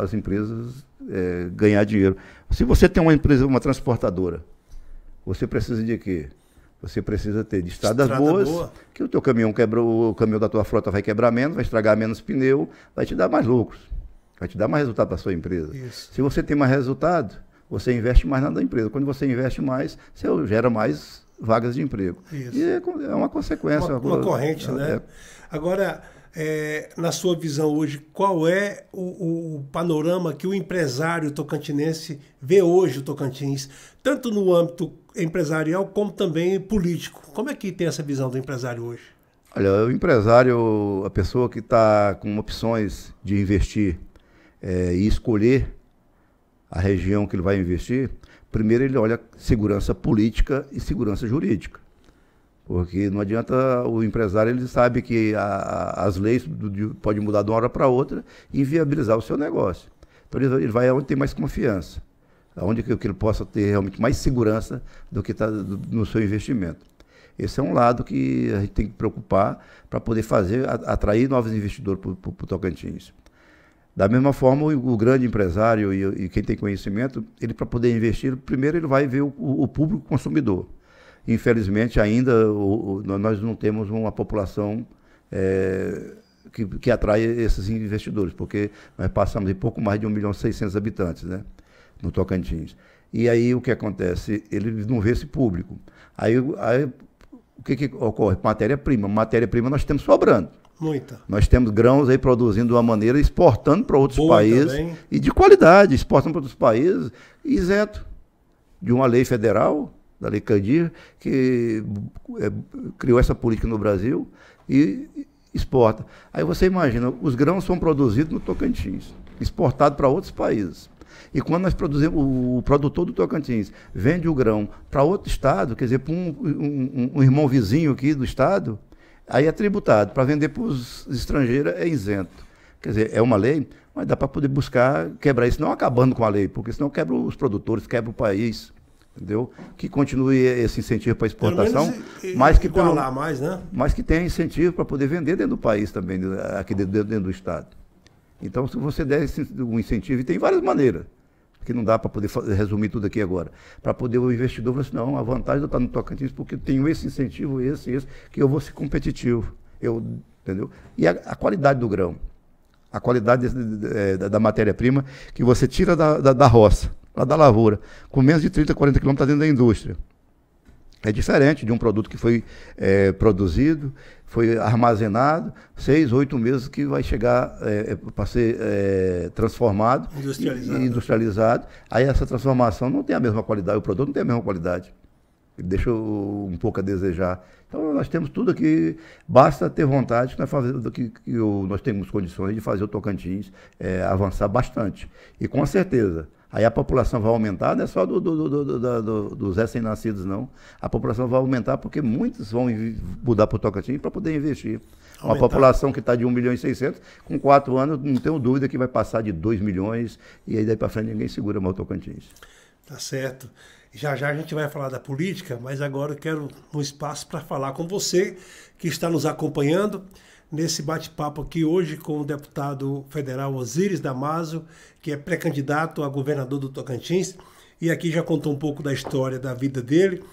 Speaker 2: as empresas é, ganhar dinheiro. Se você tem uma empresa, uma transportadora, você precisa de quê? Você precisa ter de estradas Estrada boas, boa. que o teu caminhão quebrou, o caminhão da tua frota vai quebrar menos, vai estragar menos pneu, vai te dar mais lucros, vai te dar mais resultado para a sua empresa. Isso. Se você tem mais resultado, você investe mais na empresa. Quando você investe mais, você gera mais vagas de emprego.
Speaker 1: Isso. E é, é uma consequência. Uma, uma, uma corrente, é, né? É. Agora, é, na sua visão hoje, qual é o, o, panorama que o empresário tocantinense vê hoje o Tocantins, tanto no âmbito empresarial como também político. Como é que tem essa visão do empresário hoje?
Speaker 2: Olha, o empresário, a pessoa que está com opções de investir é, e escolher a região que ele vai investir, primeiro ele olha segurança política e segurança jurídica. Porque não adianta o empresário, ele sabe que a, a, as leis podem mudar de uma hora para outra e inviabilizar o seu negócio. Então ele, ele vai aonde tem mais confiança onde que ele possa ter realmente mais segurança do que está no seu investimento. Esse é um lado que a gente tem que preocupar para poder fazer, atrair novos investidores para o Tocantins. Da mesma forma, o, o grande empresário e, e, quem tem conhecimento, ele para poder investir, primeiro ele vai ver o, o público consumidor. Infelizmente, ainda o, nós não temos uma população é, que, que atrai esses investidores, porque nós passamos de pouco mais de 1 milhão e 600 habitantes, né? no Tocantins. E aí o que acontece? Ele não vê esse público. Aí, aí o que, que ocorre? Matéria-prima. Matéria-prima nós temos sobrando. Muita. Nós temos grãos aí produzindo de uma maneira, exportando para outros Boa países. Também. E de qualidade, exportando para outros países, isento de uma lei federal, da Lei Candir, que é, criou essa política no Brasil e exporta. Aí você imagina, os grãos são produzidos no Tocantins, exportados para outros países. E quando nós produzimos, o produtor do Tocantins vende o grão para outro estado, quer dizer, para um, um, um, irmão vizinho aqui do estado, aí é tributado. Para vender para os estrangeiros é isento. Quer dizer, é uma lei, mas dá para poder buscar quebrar isso, não acabando com a lei, porque senão quebra os produtores, quebra o país entendeu? Que continue esse incentivo para exportação, mas que pelo, mais, né? Mas que tenha incentivo para poder vender dentro do país também, aqui dentro, dentro do estado. Então, se você der esse, um incentivo, e tem várias maneiras, que não dá para poder resumir tudo aqui agora, para poder o investidor falar assim, não, a vantagem de eu estar tá no Tocantins, porque tenho esse incentivo, esse, esse, que eu vou ser competitivo. Eu, entendeu? E a, a qualidade do grão, a qualidade desse, eh, da matéria-prima que você tira da, da, da roça, lá da lavoura, com menos de 30, 40 quilômetros está dentro da indústria. É diferente de um produto que foi é, produzido, foi armazenado, seis, oito meses que vai chegar é, é para ser é, transformado industrializado. E, industrializado. Aí essa transformação não tem a mesma qualidade, o produto não tem a mesma qualidade. Ele deixa um pouco a desejar. Então nós temos tudo aqui, basta ter vontade que nós, né, fazemos, que, que nós temos condições de fazer o Tocantins é, avançar bastante. E com certeza, Aí a população vai aumentar, não é só do, do, do, dos recém-nascidos, não. A população vai aumentar porque muitos vão mudar para o Tocantins para poder investir. Aumentar. Uma população que está de 1 milhão e 600, com 4 anos, não tenho dúvida que vai passar de 2 milhões, e aí daí para frente ninguém segura mais o Tocantins.
Speaker 1: Tá certo. Já já a gente vai falar da política, mas agora eu quero um espaço para falar com você que está nos acompanhando nesse bate-papo aqui hoje com o deputado federal Osiris Damaso, que é pré-candidato a governador do Tocantins, e aqui já contou um pouco da história da vida dele.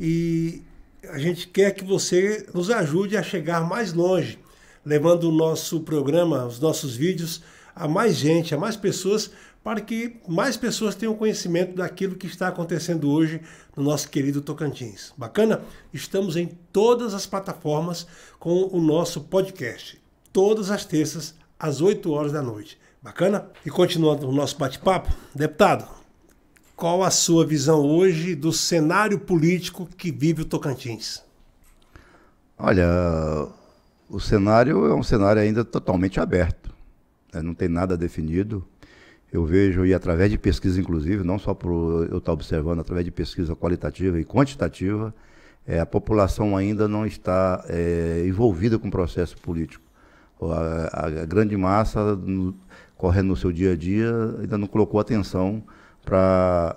Speaker 1: E a gente quer que você nos ajude a chegar mais longe, levando o nosso programa, os nossos vídeos a mais gente, a mais pessoas, para que mais pessoas tenham conhecimento daquilo que está acontecendo hoje no nosso querido Tocantins. Bacana? Estamos em todas as plataformas com o nosso podcast, todas as terças às 8 horas da noite. Bacana? E continuando o nosso bate-papo, deputado, qual a sua visão hoje do cenário político que vive o Tocantins?
Speaker 2: Olha, o cenário é um cenário ainda totalmente aberto. Né? Não tem nada definido eu vejo, e através de pesquisa, inclusive, não só por eu estar observando, através de pesquisa qualitativa e quantitativa, é, a população ainda não está é, envolvida com o processo político. A, a grande massa, no, correndo no seu dia a dia, ainda não colocou atenção para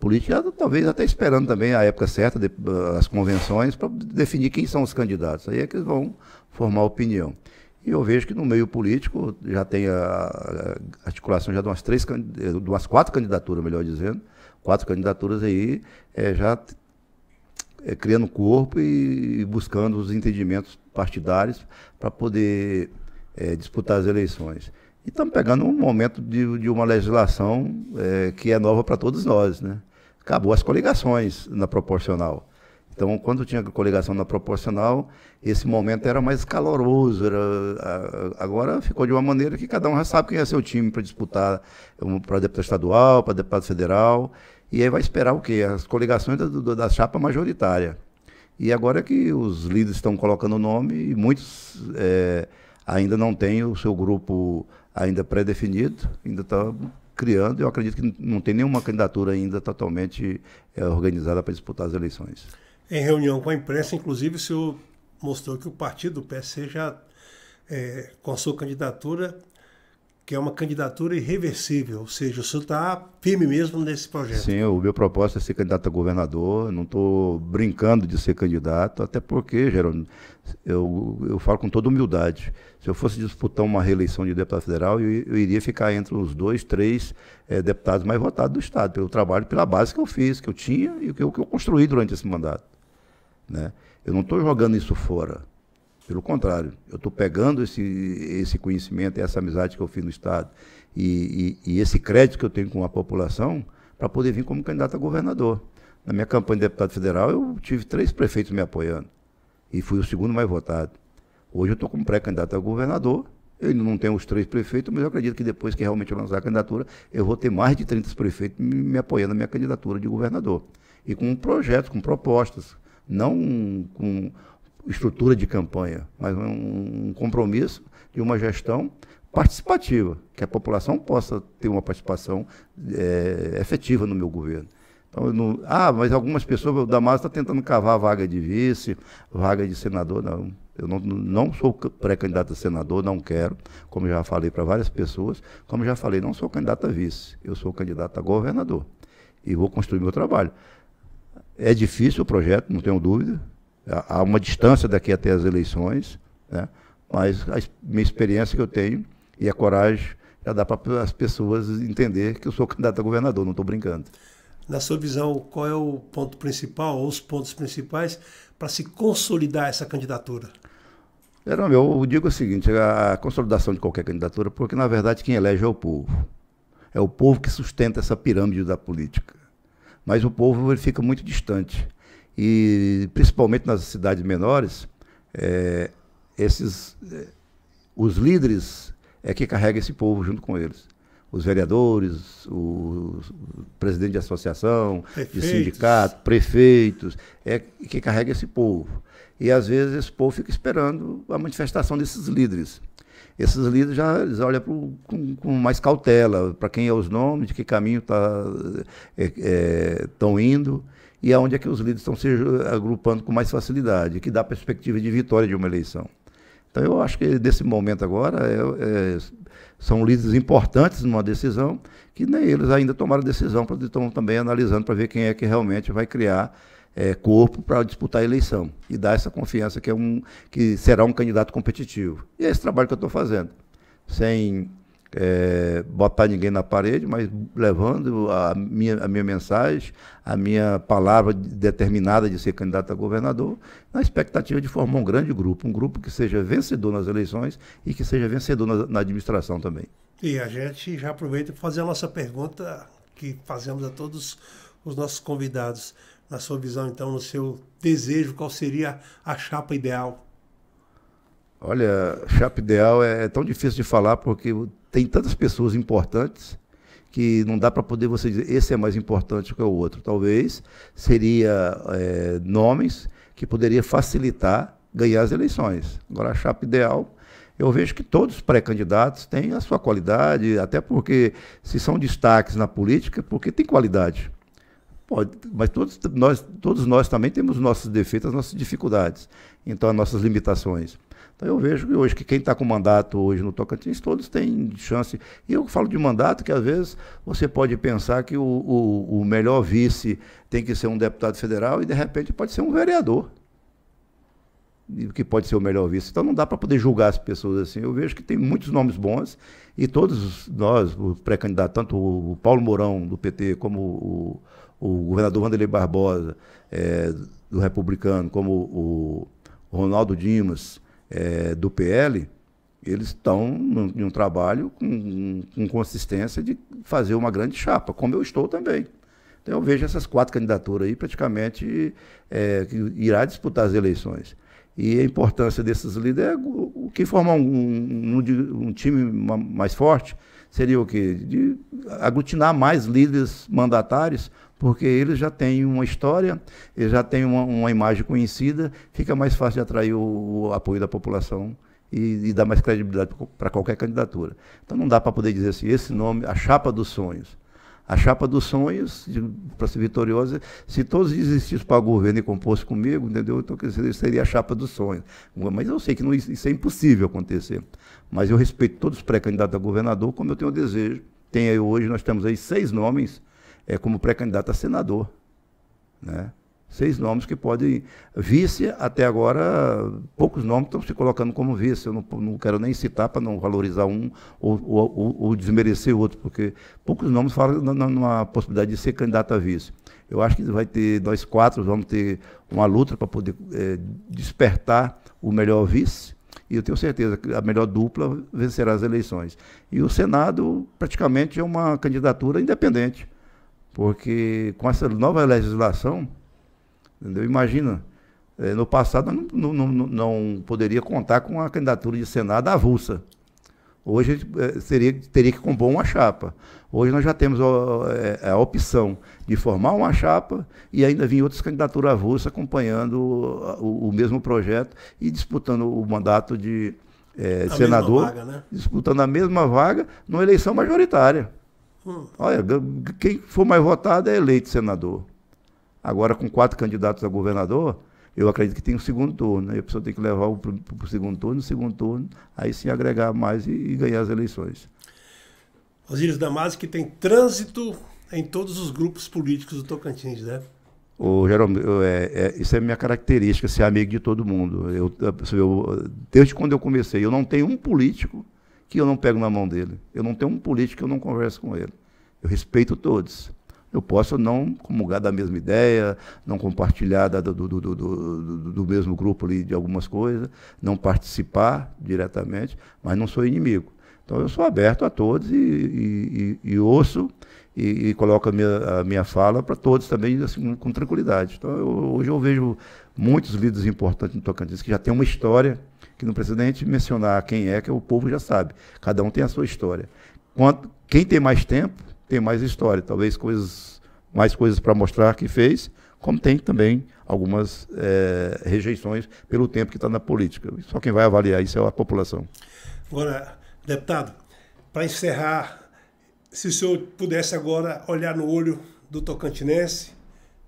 Speaker 2: política, talvez até esperando também a época certa, de, as convenções, para definir quem são os candidatos. Aí é que eles vão formar opinião. E eu vejo que no meio político já tem a articulação já de umas três, eh, de umas quatro candidaturas, melhor dizendo, quatro candidaturas aí, é, já é, criando corpo e, e, buscando os entendimentos partidários para poder é, disputar as eleições. E estamos pegando um momento de, de uma legislação que é nova para todos nós. Né? Acabou as coligações na proporcional. Então, quando tinha coligação na proporcional, esse momento era mais caloroso. Era, agora ficou de uma maneira que cada um já sabe quem é seu time para disputar para deputado estadual, para deputado federal. E aí vai esperar o quê? As coligações da, da chapa majoritária. E agora é que os líderes estão colocando o nome e muitos é, ainda não têm o seu grupo ainda pré-definido, ainda está criando. Eu acredito que não tem nenhuma candidatura ainda totalmente é, organizada para disputar as eleições.
Speaker 1: Em reunião com a imprensa, inclusive, o senhor mostrou que o partido do PSC já, é, com a sua candidatura, que é uma candidatura irreversível, ou seja, o senhor está firme mesmo nesse projeto. Sim,
Speaker 2: o meu propósito é ser candidato a governador, não estou brincando de ser candidato, até porque, Geraldo, eu, eu falo com toda humildade, se eu fosse disputar uma reeleição de deputado federal, eu, eu iria ficar entre os dois, três é, deputados mais votados do Estado, pelo trabalho, pela base que eu fiz, que eu tinha e o que, que eu construí durante esse mandato. Né? Eu não estou jogando isso fora. Pelo contrário, eu estou pegando esse, esse conhecimento e essa amizade que eu fiz no Estado e, e, e esse crédito que eu tenho com a população para poder vir como candidato a governador. Na minha campanha de deputado federal, eu tive três prefeitos me apoiando e fui o segundo mais votado. Hoje eu estou como pré-candidato a governador, eu não tenho os três prefeitos, mas eu acredito que depois que realmente eu lançar a candidatura, eu vou ter mais de 30 prefeitos me apoiando na minha candidatura de governador. E com projetos, com propostas, não com estrutura de campanha, mas um compromisso de uma gestão participativa, que a população possa ter uma participação é, efetiva no meu governo. Então, não, ah, mas algumas pessoas, o Damaso está tentando cavar vaga de vice, vaga de senador, não. Eu não, não sou pré-candidato a senador, não quero, como já falei para várias pessoas, como já falei, não sou candidato a vice, eu sou candidato a governador e vou construir meu trabalho. É difícil o projeto, não tenho dúvida. Há uma distância daqui até as eleições, né? mas a minha experiência que eu tenho e a coragem já dá para as pessoas entender que eu sou candidato a governador, não estou brincando.
Speaker 1: Na sua visão, qual é o ponto principal, ou os pontos principais, para se consolidar essa candidatura?
Speaker 2: eu digo o seguinte, a consolidação de qualquer candidatura, porque na verdade quem elege é o povo. É o povo que sustenta essa pirâmide da política mas o povo ele fica muito distante. E, principalmente nas cidades menores, é, esses, é, os líderes é que carregam esse povo junto com eles. Os vereadores, o, o presidente de associação, prefeitos. de sindicato, prefeitos, é que carrega esse povo. E às vezes esse povo fica esperando a manifestação desses líderes esses líderes já eles olham pro, com, com, mais cautela para quem é os nomes, de que caminho estão tá, é, é, indo e aonde é que os líderes estão se agrupando com mais facilidade, que dá perspectiva de vitória de uma eleição. Então eu acho que nesse momento agora é, é, são líderes importantes numa decisão que nem eles ainda tomaram decisão, para estão também analisando para ver quem é que realmente vai criar é, corpo para disputar a eleição e dar essa confiança que, é um, que será um candidato competitivo. E é esse trabalho que eu estou fazendo, sem é, botar ninguém na parede, mas levando a minha, a minha mensagem, a minha palavra determinada de ser candidato a governador, na expectativa de formar um grande grupo, um grupo que seja vencedor nas eleições e que seja vencedor na, na administração também.
Speaker 1: E a gente já aproveita para fazer a nossa pergunta que fazemos a todos os nossos convidados na sua visão, então, no seu desejo, qual seria a chapa ideal?
Speaker 2: Olha, chapa ideal é, é tão difícil de falar porque tem tantas pessoas importantes que não dá para poder você dizer esse é mais importante que o outro. Talvez seria é, nomes que poderia facilitar ganhar as eleições. Agora, a chapa ideal, eu vejo que todos os pré-candidatos têm a sua qualidade, até porque se são destaques na política, porque tem qualidade. Pode, mas todos nós, todos nós também temos nossos defeitos, as nossas dificuldades, então as nossas limitações. Então eu vejo que hoje que quem está com mandato hoje no Tocantins, todos têm chance. E eu falo de mandato que às vezes você pode pensar que o, o, o melhor vice tem que ser um deputado federal e de repente pode ser um vereador que pode ser o melhor vice Então não dá para poder julgar as pessoas assim. Eu vejo que tem muitos nomes bons e todos nós, o pré-candidato, tanto o Paulo Mourão do PT como o, o governador Wanderlei Barbosa, é, do Republicano, como o Ronaldo Dimas, é, do PL, eles estão em um trabalho com, com, consistência de fazer uma grande chapa, como eu estou também. Então eu vejo essas quatro candidaturas aí praticamente é, que irá disputar as eleições. E a importância desses líderes é o que formar um, um, um time mais forte, seria o quê? De aglutinar mais líderes mandatários, porque eles já têm uma história, eles já têm uma, uma imagem conhecida, fica mais fácil de atrair o, o apoio da população e, e dar mais credibilidade para qualquer candidatura. Então não dá para poder dizer assim, esse nome, a chapa dos sonhos. A chapa dos sonhos, para ser vitoriosa, se todos existissem para o governo e composto comigo, entendeu? Então, seria a chapa dos sonhos. Mas eu sei que não, isso é impossível acontecer. Mas eu respeito todos os pré-candidatos a governador, como eu tenho o desejo. Tem aí hoje, nós temos aí seis nomes é, como pré-candidato a senador. Né? Seis nomes que podem. Vice, até agora, poucos nomes estão se colocando como vice. Eu não, não quero nem citar para não valorizar um ou, ou, ou, desmerecer outro, porque poucos nomes falam numa possibilidade de ser candidato a vice. Eu acho que vai ter, nós quatro vamos ter uma luta para poder é, despertar o melhor vice e eu tenho certeza que a melhor dupla vencerá as eleições. E o Senado praticamente é uma candidatura independente, porque com essa nova legislação, entendeu? imagina, eh, no passado não, não, não, não poderia contar com a candidatura de Senado avulsa. Hoje eh, seria, teria que compor uma chapa. Hoje nós já temos a, é, a, opção de formar uma chapa e ainda vir outras candidaturas avulsas acompanhando o, o, mesmo projeto e disputando o mandato de é, senador, vaga, né? disputando a mesma vaga numa eleição majoritária. Hum. Olha, quem for mais votado é eleito senador. Agora, com quatro candidatos a governador, eu acredito que tem um segundo turno. Aí né? a pessoa tem que levar o segundo turno, o segundo turno, aí sim agregar mais e, e ganhar as eleições.
Speaker 1: Osíris Damasio, que tem trânsito em todos os grupos políticos do Tocantins, né?
Speaker 2: O Jerome, é, é, isso é minha característica, ser amigo de todo mundo. Eu, eu, desde quando eu comecei, eu não tenho um político que eu não pego na mão dele. Eu não tenho um político que eu não converso com ele. Eu respeito todos. Eu posso não comungar da mesma ideia, não compartilhar da, do, do, do, do, mesmo grupo ali de algumas coisas, não participar diretamente, mas não sou inimigo. Então eu sou aberto a todos e, e, e, e ouço e, e, coloco a minha, a minha fala para todos também assim, com tranquilidade. Então eu, hoje eu vejo muitos líderes importantes no Tocantins que já tem uma história que não precisa nem mencionar quem é, que o povo já sabe. Cada um tem a sua história. Quanto, quem tem mais tempo tem mais história, talvez coisas mais coisas para mostrar que fez, como tem também algumas é, rejeições pelo tempo que está na política. Só quem vai avaliar isso é a população.
Speaker 1: Agora, Deputado, para encerrar, se o senhor pudesse agora olhar no olho do tocantinense,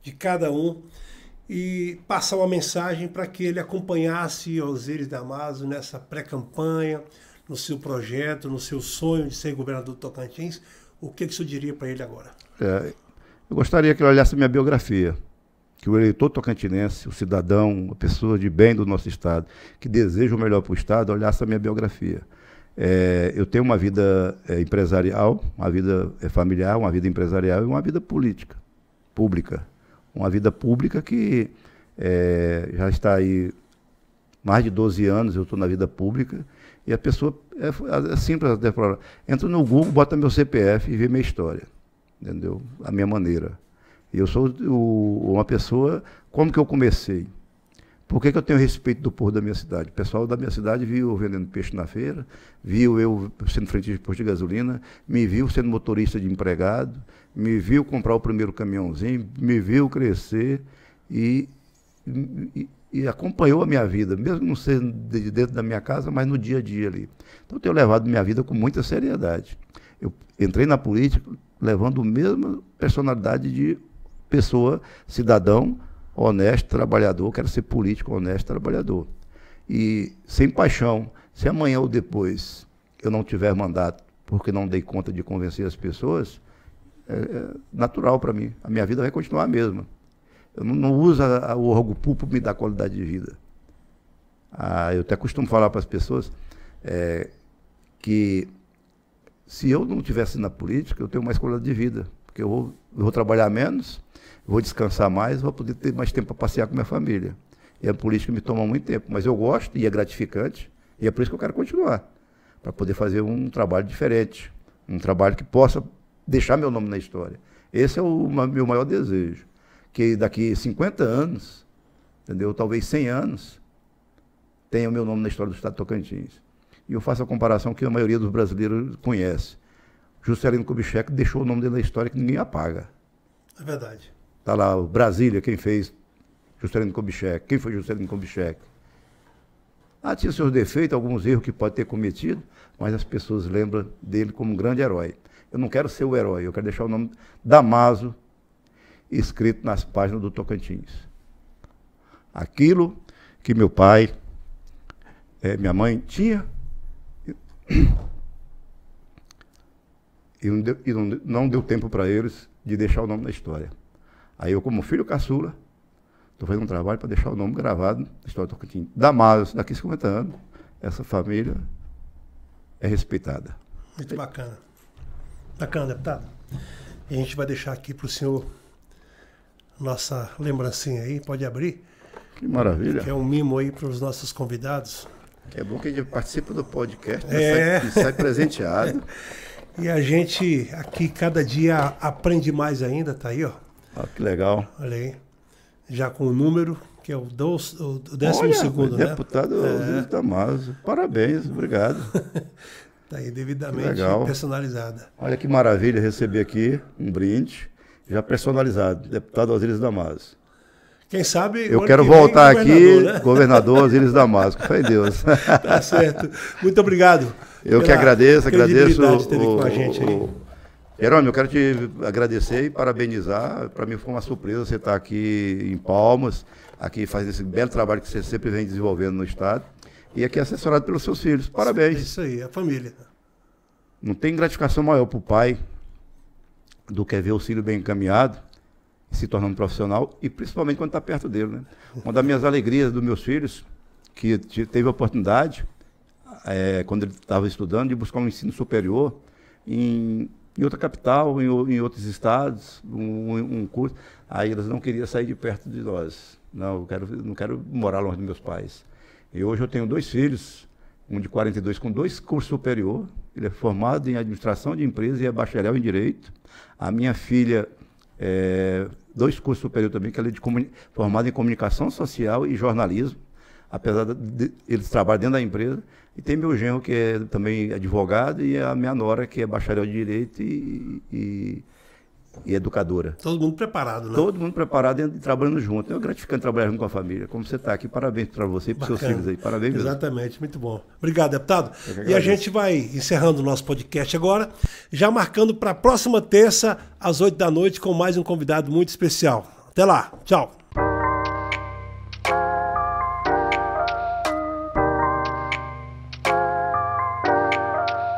Speaker 1: de cada um, e passar uma mensagem para que ele acompanhasse Osíris Damaso nessa pré-campanha, no seu projeto, no seu sonho de ser governador do Tocantins, o que, que o senhor diria para ele agora?
Speaker 2: É, eu gostaria que ele olhasse minha biografia, que o eleitor tocantinense, o cidadão, a pessoa de bem do nosso Estado, que deseja o melhor para o Estado, olhasse a minha biografia. É, eu tenho uma vida é, empresarial, uma vida é, familiar, uma vida empresarial e uma vida política, pública. Uma vida pública que é, já está aí mais de 12 anos, eu estou na vida pública, e a pessoa é, é, é simples até falar, entra no Google, bota meu CPF e vê minha história, entendeu? A minha maneira. Eu sou o, uma pessoa, como que eu comecei? Por que, que eu tenho respeito do povo da minha cidade? O pessoal da minha cidade viu eu vendendo peixe na feira, viu eu sendo frentista de posto de gasolina, me viu sendo motorista de empregado, me viu comprar o primeiro caminhãozinho, me viu crescer e, e, e acompanhou a minha vida, mesmo não sendo de dentro da minha casa, mas no dia a dia ali. Então eu tenho levado minha vida com muita seriedade. Eu entrei na política levando a mesma personalidade de pessoa, cidadão, honesto, trabalhador, quero ser político, honesto, trabalhador. E sem paixão, se amanhã ou depois eu não tiver mandato porque não dei conta de convencer as pessoas, é, é natural para mim. A minha vida vai continuar a mesma. Eu não, não uso o orgo público me dar qualidade de vida. Ah, eu até costumo falar para as pessoas é, que se eu não tivesse na política, eu tenho mais qualidade de vida, porque eu vou, eu vou trabalhar menos, vou descansar mais, vou poder ter mais tempo para passear com minha família. E a é que me toma muito tempo, mas eu gosto e é gratificante, e é por isso que eu quero continuar, para poder fazer um trabalho diferente, um trabalho que possa deixar meu nome na história. Esse é o meu maior desejo, que daqui 50 anos, entendeu? Talvez 100 anos, tenha o meu nome na história do estado de Tocantins. E eu faço a comparação que a maioria dos brasileiros conhece. Juscelino Kubitschek deixou o nome dele na história que ninguém apaga. É verdade. Está lá o Brasília, quem fez Juscelino Kubitschek. Quem foi Juscelino Kubitschek? Ah, tinha seus defeitos, alguns erros que pode ter cometido, mas as pessoas lembram dele como um grande herói. Eu não quero ser o herói, eu quero deixar o nome Damaso escrito nas páginas do Tocantins. Aquilo que meu pai, é, minha mãe tinha e não deu, e não, não deu tempo para eles de deixar o nome na história. Aí eu, como filho caçula, estou fazendo um trabalho para deixar o nome gravado na história do Tocantins. Damaso, daqui a 50 anos, essa família é respeitada.
Speaker 1: Muito bacana. Bacana, deputado. E a gente vai deixar aqui para o senhor nossa lembrancinha aí, pode abrir.
Speaker 2: Que maravilha. Que
Speaker 1: é um mimo aí para os nossos convidados. É bom que a gente participa do podcast né? é. sai, sai presenteado. e a gente aqui cada dia aprende mais ainda, tá aí, ó.
Speaker 2: Ah, que legal.
Speaker 1: Olha aí. Já com o número, que é o, 12, o décimo segundo, né? Deputado é.
Speaker 2: Damaso. Parabéns, obrigado. Está aí devidamente legal. personalizada. Olha que maravilha receber aqui um brinde, já personalizado, deputado Osiris Damaso.
Speaker 1: Quem sabe. Eu quero que é voltar aqui, né? governador
Speaker 2: Osiris fé Foi Deus. Tá
Speaker 1: certo. Muito obrigado. Eu que agradeço, agradeço o, o,
Speaker 2: Jerônimo, eu quero te agradecer e parabenizar. Para mim foi uma surpresa você estar tá aqui em Palmas, aqui fazendo esse belo trabalho que você sempre vem desenvolvendo no Estado. E aqui é
Speaker 1: assessorado pelos seus filhos. Parabéns. É isso aí, é a família.
Speaker 2: Não tem gratificação maior para o pai do que ver o filho bem encaminhado, se tornando profissional, e principalmente quando está perto dele. Né? Uma das minhas alegrias dos meus filhos, que teve a oportunidade, é, quando ele estava estudando, de buscar um ensino superior em em outra capital, em, em outros estados, um, um, curso. Aí elas não queriam sair de perto de nós. Não, eu quero, não quero morar longe dos meus pais. E hoje eu tenho dois filhos, um de 42 com dois cursos superior. Ele é formado em administração de empresas e é bacharel em direito. A minha filha é, dois cursos superior também, que ela é de, formada em comunicação social e jornalismo apesar de eles trabalham dentro da empresa. E tem meu genro, que é também advogado, e a minha nora, que é bacharel de Direito e, e, e educadora.
Speaker 1: Todo mundo preparado,
Speaker 2: né? Todo mundo preparado e trabalhando junto. É gratificante trabalhar junto com a família. Como você está aqui, parabéns para você e para seus filhos aí. Parabéns mesmo.
Speaker 1: Exatamente, muito bom. Obrigado, deputado. E a gente vai encerrando o nosso podcast agora, já marcando para a próxima terça, às oito da noite, com mais um convidado muito especial. Até lá. Tchau.